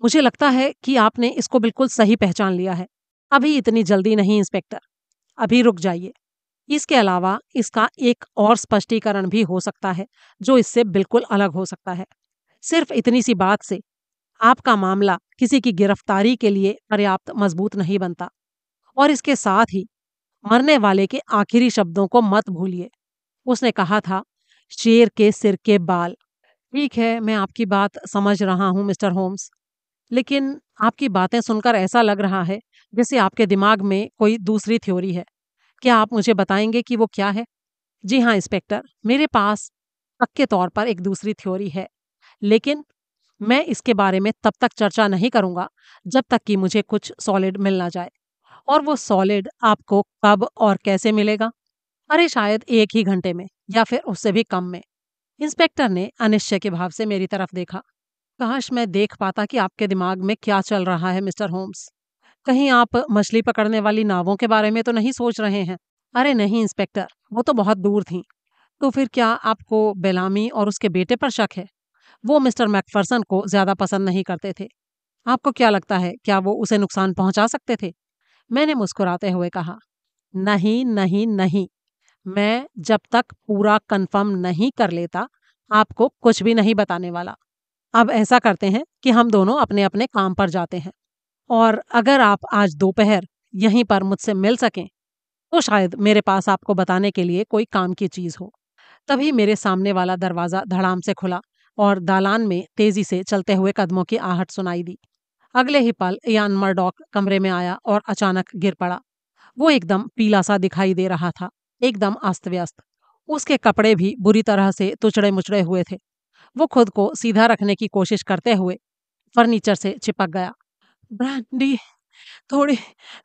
मुझे लगता है कि आपने इसको बिल्कुल सही पहचान लिया है अभी इतनी जल्दी नहीं इंस्पेक्टर अभी रुक जाइए इसके अलावा इसका एक और स्पष्टीकरण भी हो सकता है जो इससे बिल्कुल अलग हो सकता है सिर्फ इतनी सी बात से आपका मामला किसी की गिरफ्तारी के लिए पर्याप्त मजबूत नहीं बनता और इसके साथ ही मरने वाले के आखिरी शब्दों को मत भूलिए उसने कहा था शेर के सिर के बाल ठीक है, मैं आपकी बात समझ रहा हूँ मिस्टर होम्स। लेकिन आपकी बातें सुनकर ऐसा लग रहा है जैसे आपके दिमाग में कोई दूसरी थ्योरी है। क्या आप मुझे बताएंगे कि वो क्या है? जी हाँ, इंस्पेक्टर, मेरे पास पक्के तौर पर एक दूसरी थ्योरी है, लेकिन मैं इसके बारे में तब तक चर्चा नहीं करूँगा जब तक कि मुझे कुछ सॉलिड मिल ना जाए। और वो सॉलिड आपको कब और कैसे मिलेगा? अरे शायद एक ही घंटे में या फिर उससे भी कम में। इंस्पेक्टर ने अनिश्चय के भाव से मेरी तरफ देखा काश मैं देख पाता कि आपके दिमाग में क्या चल रहा है मिस्टर होम्स कहीं आप मछली पकड़ने वाली नावों के बारे में तो नहीं सोच रहे हैं अरे नहीं इंस्पेक्टर वो तो बहुत दूर थी तो फिर क्या आपको बेलामी और उसके बेटे पर शक है वो मिस्टर मैकफर्सन को ज्यादा पसंद नहीं करते थे आपको क्या लगता है क्या वो उसे नुकसान पहुंचा सकते थे मैंने मुस्कुराते हुए कहा नहीं नहीं नहीं मैं जब तक पूरा कंफर्म नहीं कर लेता आपको कुछ भी नहीं बताने वाला अब ऐसा करते हैं कि हम दोनों अपने अपने काम पर जाते हैं और अगर आप आज दोपहर यहीं पर मुझसे मिल सकें तो शायद मेरे पास आपको बताने के लिए कोई काम की चीज़ हो तभी मेरे सामने वाला दरवाज़ा धड़ाम से खुला और दालान में तेजी से चलते हुए कदमों की आहट सुनाई दी अगले ही पल यान मरडॉक कमरे में आया और अचानक गिर पड़ा वो एकदम पीला सा दिखाई दे रहा था एकदम अस्त व्यस्त उसके कपड़े भी बुरी तरह से तुचड़े मुचड़े हुए थे वो खुद को सीधा रखने की कोशिश करते हुए फर्नीचर से चिपक गया ब्रांडी थोड़ी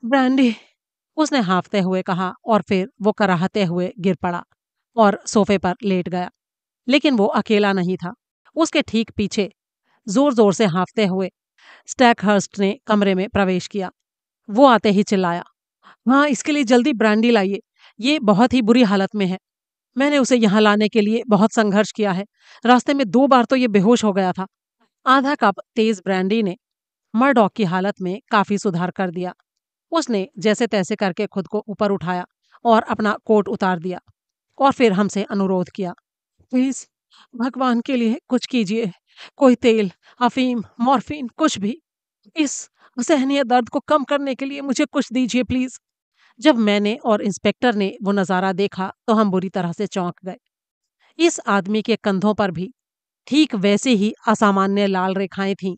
ब्रांडी उसने हाँफते हुए कहा और फिर वो कराहते हुए गिर पड़ा और सोफे पर लेट गया लेकिन वो अकेला नहीं था उसके ठीक पीछे जोर जोर से हाँफते हुए स्टैकहर्स्ट ने कमरे में प्रवेश किया वो आते ही चिल्लाया हाँ इसके लिए जल्दी ब्रांडी लाइए ये बहुत ही बुरी हालत में है मैंने उसे यहाँ लाने के लिए बहुत संघर्ष किया है रास्ते में दो बार तो ये बेहोश हो गया था आधा कप तेज ब्रांडी ने मरडॉक की हालत में काफी सुधार कर दिया उसने जैसे तैसे करके खुद को ऊपर उठाया और अपना कोट उतार दिया और फिर हमसे अनुरोध किया प्लीज भगवान के लिए कुछ कीजिए कोई तेल अफीम मॉर्फिन कुछ भी इस असहनीय दर्द को कम करने के लिए मुझे कुछ दीजिए प्लीज जब मैंने और इंस्पेक्टर ने वो नज़ारा देखा तो हम बुरी तरह से चौंक गए इस आदमी के कंधों पर भी ठीक वैसे ही असामान्य लाल रेखाएं थीं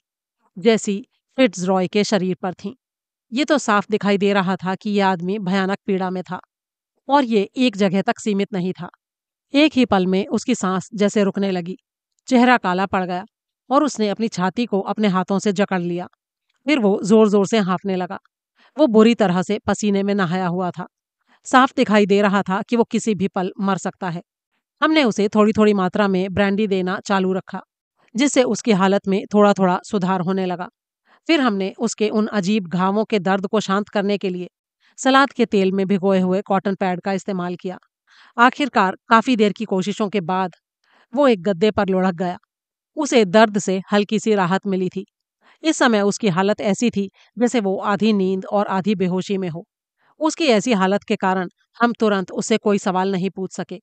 जैसी फिट्स रॉय के शरीर पर थीं ये तो साफ दिखाई दे रहा था कि यह आदमी भयानक पीड़ा में था और ये एक जगह तक सीमित नहीं था एक ही पल में उसकी सांस जैसे रुकने लगी चेहरा काला पड़ गया और उसने अपनी छाती को अपने हाथों से जकड़ लिया फिर वो जोर जोर से हाँफने लगा वो बुरी तरह से पसीने में नहाया हुआ था साफ दिखाई दे रहा था कि वो किसी भी पल मर सकता है हमने उसे थोड़ी थोड़ी मात्रा में ब्रांडी देना चालू रखा जिससे उसकी हालत में थोड़ा थोड़ा सुधार होने लगा फिर हमने उसके उन अजीब घावों के दर्द को शांत करने के लिए सलाद के तेल में भिगोए हुए कॉटन पैड का इस्तेमाल किया आखिरकार काफी देर की कोशिशों के बाद वो एक गद्दे पर लुढ़क गया उसे दर्द से हल्की सी राहत मिली थी इस समय उसकी हालत ऐसी थी जैसे वो आधी नींद और आधी बेहोशी में हो उसकी ऐसी हालत के कारण हम तुरंत उससे कोई सवाल नहीं पूछ सके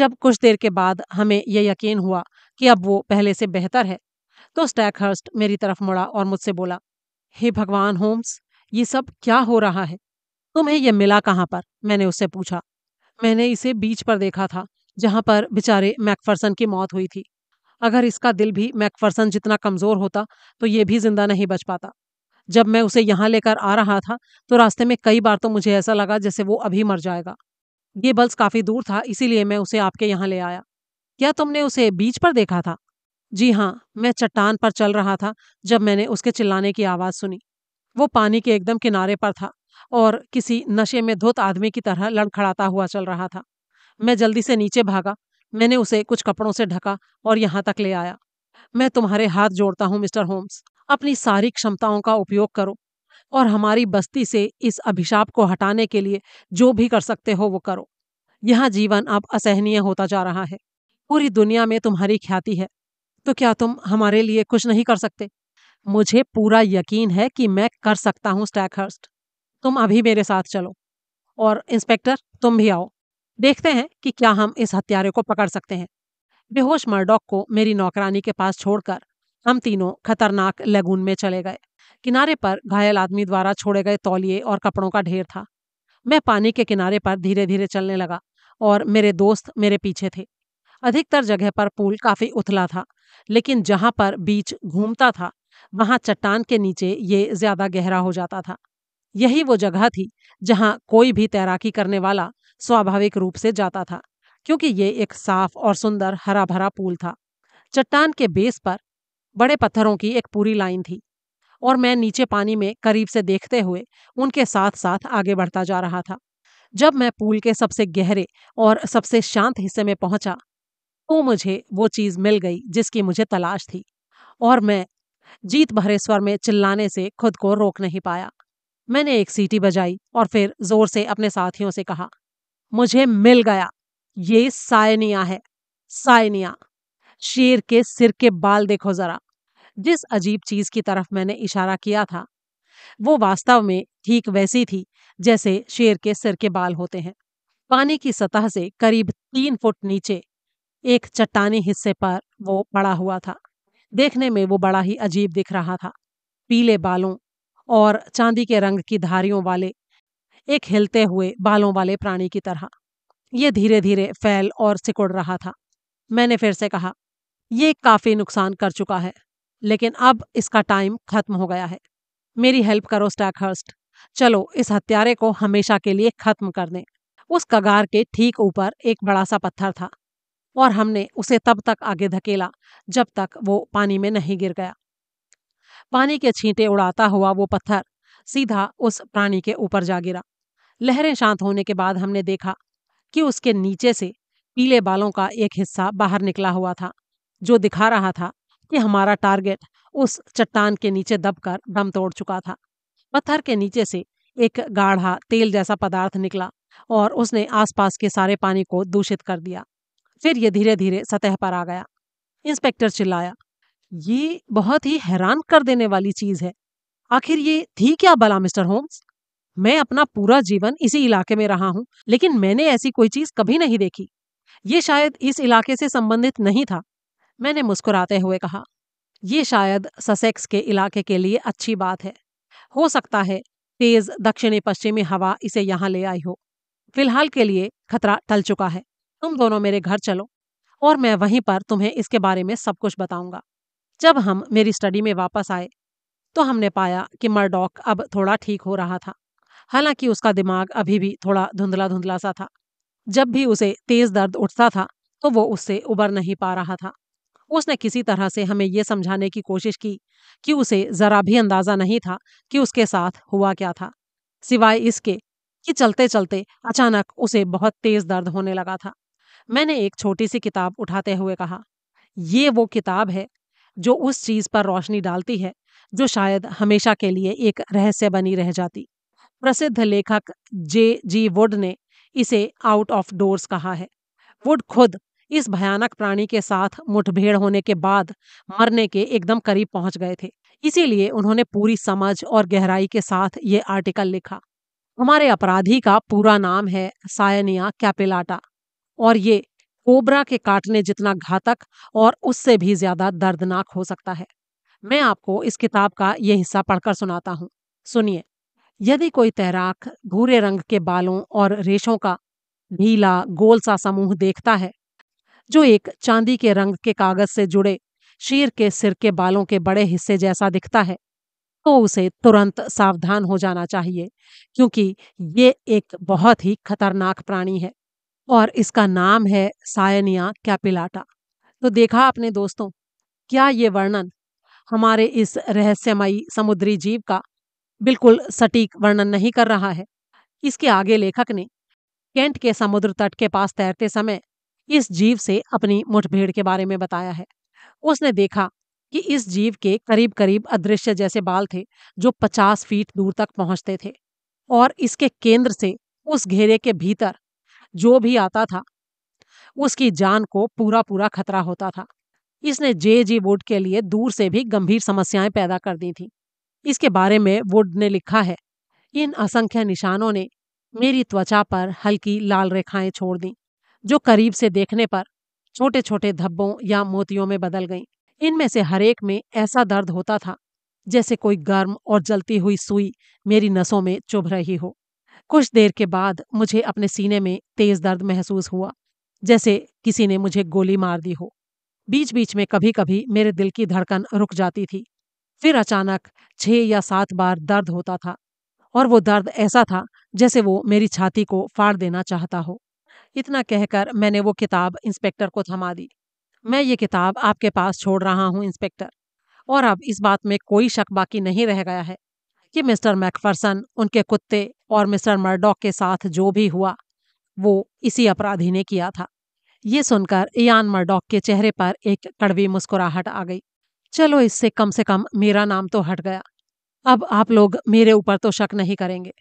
जब कुछ देर के बाद हमें यह यकीन हुआ कि अब वो पहले से बेहतर है तो स्टैकहर्स्ट मेरी तरफ मुड़ा और मुझसे बोला हे hey भगवान होम्स ये सब क्या हो रहा है तुम्हें यह मिला कहाँ पर मैंने उससे पूछा मैंने इसे बीच पर देखा था जहां पर बेचारे मैकफर्सन की मौत हुई थी अगर इसका दिल भी मैकफर्सन जितना कमज़ोर होता तो ये भी जिंदा नहीं बच पाता जब मैं उसे यहाँ लेकर आ रहा था तो रास्ते में कई बार तो मुझे ऐसा लगा जैसे वो अभी मर जाएगा ये बल्स काफ़ी दूर था इसीलिए मैं उसे आपके यहाँ ले आया क्या तुमने उसे बीच पर देखा था जी हाँ मैं चट्टान पर चल रहा था जब मैंने उसके चिल्लाने की आवाज़ सुनी वो पानी के एकदम किनारे पर था और किसी नशे में धुत आदमी की तरह लड़खड़ाता हुआ चल रहा था मैं जल्दी से नीचे भागा मैंने उसे कुछ कपड़ों से ढका और यहाँ तक ले आया मैं तुम्हारे हाथ जोड़ता हूँ मिस्टर होम्स अपनी सारी क्षमताओं का उपयोग करो और हमारी बस्ती से इस अभिशाप को हटाने के लिए जो भी कर सकते हो वो करो यहाँ जीवन अब असहनीय होता जा रहा है पूरी दुनिया में तुम्हारी ख्याति है तो क्या तुम हमारे लिए कुछ नहीं कर सकते मुझे पूरा यकीन है कि मैं कर सकता हूँ स्टैकहर्स्ट तुम अभी मेरे साथ चलो और इंस्पेक्टर तुम भी आओ देखते हैं कि क्या हम इस हत्यारे को पकड़ सकते हैं बेहोश मर्डॉक को मेरी नौकरानी के पास छोड़कर हम तीनों खतरनाक लगून में चले गए किनारे पर घायल आदमी द्वारा छोड़े गए तौलिए और कपड़ों का ढेर था मैं पानी के किनारे पर धीरे धीरे चलने लगा और मेरे दोस्त मेरे पीछे थे अधिकतर जगह पर पुल काफी उथला था लेकिन जहां पर बीच घूमता था वहां चट्टान के नीचे ये ज्यादा गहरा हो जाता था यही वो जगह थी जहां कोई भी तैराकी करने वाला स्वाभाविक रूप से जाता था क्योंकि ये एक साफ और सुंदर हरा भरा पुल था चट्टान के बेस पर बड़े पत्थरों की एक पूरी लाइन थी और मैं नीचे पानी में करीब से देखते हुए उनके साथ साथ आगे बढ़ता जा रहा था जब मैं पूल के सबसे गहरे और सबसे शांत हिस्से में पहुंचा तो मुझे वो चीज मिल गई जिसकी मुझे तलाश थी और मैं जीत भरे स्वर में चिल्लाने से खुद को रोक नहीं पाया मैंने एक सीटी बजाई और फिर जोर से अपने साथियों से कहा मुझे मिल गया ये सायनिया है सायनिया शेर के सिर के बाल देखो जरा जिस अजीब चीज की तरफ मैंने इशारा किया था वो वास्तव में ठीक वैसी थी जैसे शेर के सिर के बाल होते हैं पानी की सतह से करीब तीन फुट नीचे एक चट्टानी हिस्से पर वो पड़ा हुआ था देखने में वो बड़ा ही अजीब दिख रहा था पीले बालों और चांदी के रंग की धारियों वाले एक हिलते हुए बालों वाले प्राणी की तरह ये धीरे धीरे फैल और सिकुड़ रहा था मैंने फिर से कहा ये काफ़ी नुकसान कर चुका है लेकिन अब इसका टाइम खत्म हो गया है मेरी हेल्प करो स्टैकहर्स्ट चलो इस हत्यारे को हमेशा के लिए खत्म कर दें उस कगार के ठीक ऊपर एक बड़ा सा पत्थर था और हमने उसे तब तक आगे धकेला जब तक वो पानी में नहीं गिर गया पानी के छींटे उड़ाता हुआ वो पत्थर सीधा उस प्राणी के ऊपर जा गिरा लहरें शांत होने के बाद हमने देखा कि उसके नीचे से पीले बालों का एक हिस्सा बाहर निकला हुआ था जो दिखा रहा था कि हमारा टारगेट उस चट्टान के नीचे दबकर दम तोड़ चुका था पत्थर के नीचे से एक गाढ़ा तेल जैसा पदार्थ निकला और उसने आसपास के सारे पानी को दूषित कर दिया फिर ये धीरे धीरे सतह पर आ गया इंस्पेक्टर चिल्लाया ये बहुत ही हैरान कर देने वाली चीज है आखिर ये थी क्या बला मिस्टर होम्स मैं अपना पूरा जीवन इसी इलाके में रहा हूँ लेकिन मैंने ऐसी कोई चीज कभी नहीं देखी ये शायद इस इलाके से संबंधित नहीं था मैंने मुस्कुराते हुए कहा ये शायद ससेक्स के इलाके के लिए अच्छी बात है हो सकता है तेज दक्षिणी पश्चिमी हवा इसे यहाँ ले आई हो फिलहाल के लिए खतरा टल चुका है तुम दोनों मेरे घर चलो और मैं वहीं पर तुम्हें इसके बारे में सब कुछ बताऊंगा जब हम मेरी स्टडी में वापस आए तो हमने पाया कि मरडॉक अब थोड़ा ठीक हो रहा था हालांकि उसका दिमाग अभी भी थोड़ा धुंधला धुंधला सा था जब भी उसे तेज दर्द उठता था तो वो उससे उबर नहीं पा रहा था उसने किसी तरह से हमें यह समझाने की कोशिश की कि उसे जरा भी अंदाजा नहीं था कि उसके साथ हुआ क्या था सिवाय इसके कि चलते चलते अचानक उसे बहुत तेज दर्द होने लगा था मैंने एक छोटी सी किताब उठाते हुए कहा ये वो किताब है जो उस चीज पर रोशनी डालती है जो शायद हमेशा के लिए एक रहस्य बनी रह जाती प्रसिद्ध लेखक जे जी वुड ने इसे आउट ऑफ डोर्स कहा है वुड खुद इस भयानक प्राणी के साथ मुठभेड़ होने के बाद मरने के एकदम करीब पहुंच गए थे इसीलिए उन्होंने पूरी समझ और गहराई के साथ ये आर्टिकल लिखा हमारे अपराधी का पूरा नाम है सायनिया कैपिलाटा और ये कोबरा के काटने जितना घातक और उससे भी ज्यादा दर्दनाक हो सकता है मैं आपको इस किताब का ये हिस्सा पढ़कर सुनाता हूँ सुनिए यदि कोई तैराक भूरे रंग के बालों और रेशों का ढीला गोल सा समूह देखता है जो एक चांदी के रंग के कागज से जुड़े शेर के सिर के बालों के बड़े हिस्से जैसा दिखता है तो उसे तुरंत सावधान हो जाना चाहिए क्योंकि ये एक बहुत ही खतरनाक प्राणी है और इसका नाम है सायनिया कैपिलाटा तो देखा आपने दोस्तों क्या ये वर्णन हमारे इस रहस्यमयी समुद्री जीव का बिल्कुल सटीक वर्णन नहीं कर रहा है इसके आगे लेखक ने केंट के समुद्र तट के पास तैरते समय इस जीव से अपनी मुठभेड़ के बारे में बताया है उसने देखा कि इस जीव के करीब करीब अदृश्य जैसे बाल थे जो पचास फीट दूर तक पहुंचते थे और इसके केंद्र से उस घेरे के भीतर जो भी आता था उसकी जान को पूरा पूरा खतरा होता था इसने जे जी वोट के लिए दूर से भी गंभीर समस्याएं पैदा कर दी थी इसके बारे में वुड ने लिखा है इन असंख्य निशानों ने मेरी त्वचा पर हल्की लाल रेखाएं छोड़ दी जो करीब से देखने पर छोटे छोटे धब्बों या मोतियों में बदल गईं इनमें से हरेक में ऐसा दर्द होता था जैसे कोई गर्म और जलती हुई सुई मेरी नसों में चुभ रही हो कुछ देर के बाद मुझे अपने सीने में तेज दर्द महसूस हुआ जैसे किसी ने मुझे गोली मार दी हो बीच बीच में कभी कभी मेरे दिल की धड़कन रुक जाती थी फिर अचानक छः या सात बार दर्द होता था और वो दर्द ऐसा था जैसे वो मेरी छाती को फाड़ देना चाहता हो इतना कहकर मैंने वो किताब इंस्पेक्टर को थमा दी मैं ये किताब आपके पास छोड़ रहा हूँ इंस्पेक्टर और अब इस बात में कोई शक बाकी नहीं रह गया है कि मिस्टर मैकफर्सन उनके कुत्ते और मिस्टर मर्डॉक के साथ जो भी हुआ वो इसी अपराधी ने किया था ये सुनकर इयान मर्डॉक के चेहरे पर एक कड़वी मुस्कुराहट आ गई चलो इससे कम से कम मेरा नाम तो हट गया अब आप लोग मेरे ऊपर तो शक नहीं करेंगे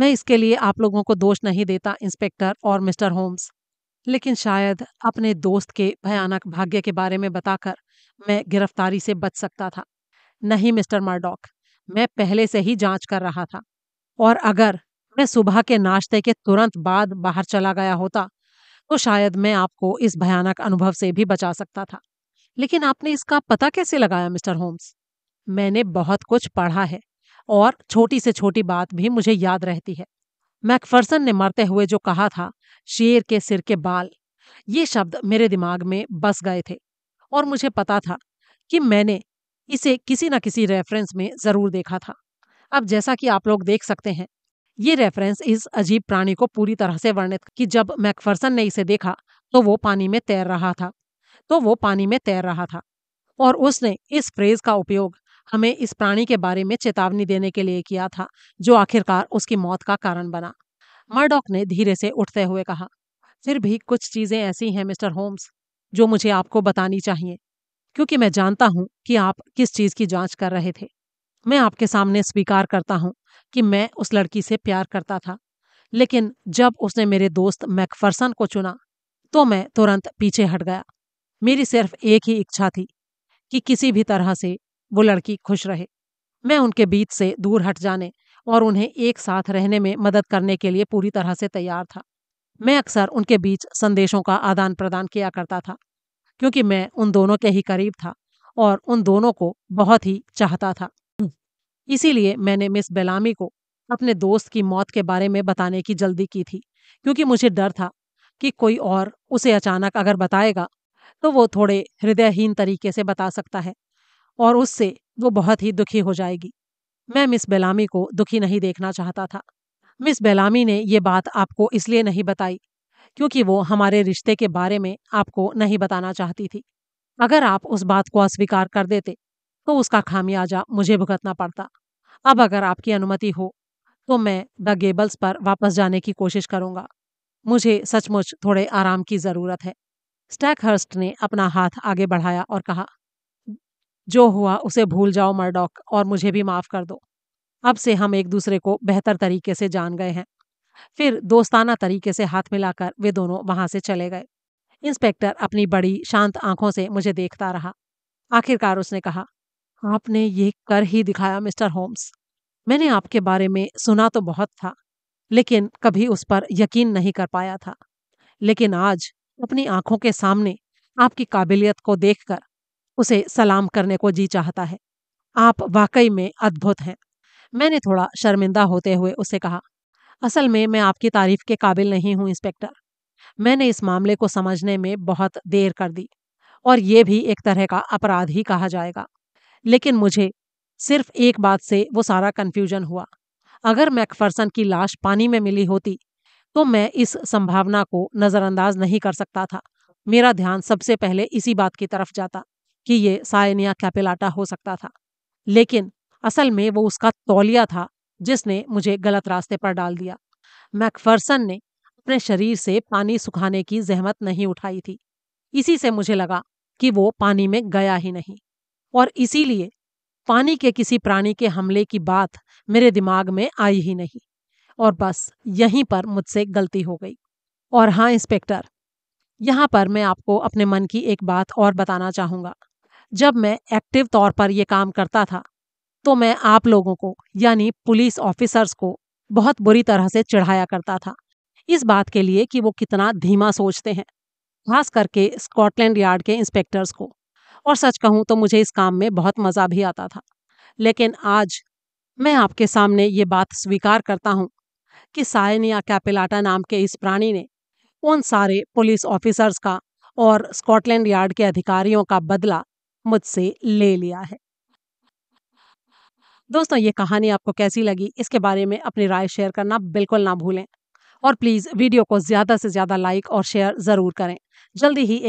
मैं इसके लिए आप लोगों को दोष नहीं देता इंस्पेक्टर और मिस्टर होम्स लेकिन शायद अपने दोस्त के भयानक भाग्य के बारे में बताकर मैं गिरफ्तारी से बच सकता था नहीं मिस्टर मार्डॉक मैं पहले से ही जांच कर रहा था और अगर मैं सुबह के नाश्ते के तुरंत बाद बाहर चला गया होता तो शायद मैं आपको इस भयानक अनुभव से भी बचा सकता था लेकिन आपने इसका पता कैसे लगाया मिस्टर होम्स मैंने बहुत कुछ पढ़ा है और छोटी से छोटी बात भी मुझे याद रहती है मैकफर्सन ने मरते हुए जो कहा था शेर के सिर के बाल ये शब्द मेरे दिमाग में बस गए थे और मुझे पता था कि मैंने इसे किसी न किसी रेफरेंस में ज़रूर देखा था अब जैसा कि आप लोग देख सकते हैं ये रेफरेंस इस अजीब प्राणी को पूरी तरह से वर्णित कि जब मैकफर्सन ने इसे देखा तो वो पानी में तैर रहा था तो वो पानी में तैर रहा था और उसने इस फ्रेज का उपयोग हमें इस प्राणी के बारे में चेतावनी देने के लिए किया था जो आखिरकार उसकी मौत का कारण बना मर्डॉक ने धीरे से उठते हुए कहा फिर भी कुछ चीजें ऐसी हैं मिस्टर होम्स जो मुझे आपको बतानी चाहिए क्योंकि मैं जानता हूं कि आप किस चीज की जांच कर रहे थे मैं आपके सामने स्वीकार करता हूं कि मैं उस लड़की से प्यार करता था लेकिन जब उसने मेरे दोस्त मैकफर्सन को चुना तो मैं तुरंत पीछे हट गया मेरी सिर्फ एक ही इच्छा थी कि किसी भी तरह से वो लड़की खुश रहे मैं उनके बीच से दूर हट जाने और उन्हें एक साथ रहने में मदद करने के लिए पूरी तरह से तैयार था मैं अक्सर उनके बीच संदेशों का आदान प्रदान किया करता था क्योंकि मैं उन दोनों के ही करीब था और उन दोनों को बहुत ही चाहता था इसीलिए मैंने मिस बेलामी को अपने दोस्त की मौत के बारे में बताने की जल्दी की थी क्योंकि मुझे डर था कि कोई और उसे अचानक अगर बताएगा तो वो थोड़े हृदयहीन तरीके से बता सकता है और उससे वो बहुत ही दुखी हो जाएगी मैं मिस बेलामी को दुखी नहीं देखना चाहता था मिस बेलामी ने ये बात आपको इसलिए नहीं बताई क्योंकि वो हमारे रिश्ते के बारे में आपको नहीं बताना चाहती थी अगर आप उस बात को अस्वीकार कर देते तो उसका खामियाजा मुझे भुगतना पड़ता अब अगर आपकी अनुमति हो तो मैं द गेबल्स पर वापस जाने की कोशिश करूंगा मुझे सचमुच थोड़े आराम की ज़रूरत है स्टैकहर्स्ट ने अपना हाथ आगे बढ़ाया और कहा जो हुआ उसे भूल जाओ मर्डॉक और मुझे भी माफ़ कर दो अब से हम एक दूसरे को बेहतर तरीके से जान गए हैं फिर दोस्ताना तरीके से हाथ मिलाकर वे दोनों वहां से चले गए इंस्पेक्टर अपनी बड़ी शांत आंखों से मुझे देखता रहा आखिरकार उसने कहा आपने ये कर ही दिखाया मिस्टर होम्स मैंने आपके बारे में सुना तो बहुत था लेकिन कभी उस पर यकीन नहीं कर पाया था लेकिन आज अपनी आंखों के सामने आपकी काबिलियत को देखकर उसे सलाम करने को जी चाहता है आप वाकई में अद्भुत हैं मैंने थोड़ा शर्मिंदा होते हुए उसे कहा असल में मैं आपकी तारीफ के काबिल नहीं हूं इंस्पेक्टर मैंने इस मामले को समझने में बहुत देर कर दी और ये भी एक तरह का अपराध ही कहा जाएगा लेकिन मुझे सिर्फ एक बात से वो सारा कन्फ्यूजन हुआ अगर मैकफर्सन की लाश पानी में मिली होती तो मैं इस संभावना को नज़रअंदाज नहीं कर सकता था मेरा ध्यान सबसे पहले इसी बात की तरफ जाता कि ये सायनिया कैपेलाटा हो सकता था लेकिन असल में वो उसका तौलिया था जिसने मुझे गलत रास्ते पर डाल दिया मैकफर्सन ने अपने शरीर से पानी सुखाने की जहमत नहीं उठाई थी इसी से मुझे लगा कि वो पानी में गया ही नहीं और इसीलिए पानी के किसी प्राणी के हमले की बात मेरे दिमाग में आई ही नहीं और बस यहीं पर मुझसे गलती हो गई और हाँ इंस्पेक्टर यहाँ पर मैं आपको अपने मन की एक बात और बताना चाहूँगा जब मैं एक्टिव तौर पर यह काम करता था तो मैं आप लोगों को यानी पुलिस ऑफिसर्स को बहुत बुरी तरह से चढ़ाया करता था इस बात के लिए कि वो कितना धीमा सोचते हैं खास करके स्कॉटलैंड यार्ड के इंस्पेक्टर्स को और सच कहूँ तो मुझे इस काम में बहुत मज़ा भी आता था लेकिन आज मैं आपके सामने ये बात स्वीकार करता हूँ कि सायन कैपिलाटा नाम के इस प्राणी ने उन सारे पुलिस ऑफिसर्स का और स्कॉटलैंड यार्ड के अधिकारियों का बदला मुझसे ले लिया है दोस्तों ये कहानी आपको कैसी लगी इसके बारे में अपनी राय शेयर करना बिल्कुल ना भूलें और प्लीज़ वीडियो को ज़्यादा से ज़्यादा लाइक और शेयर ज़रूर करें जल्दी ही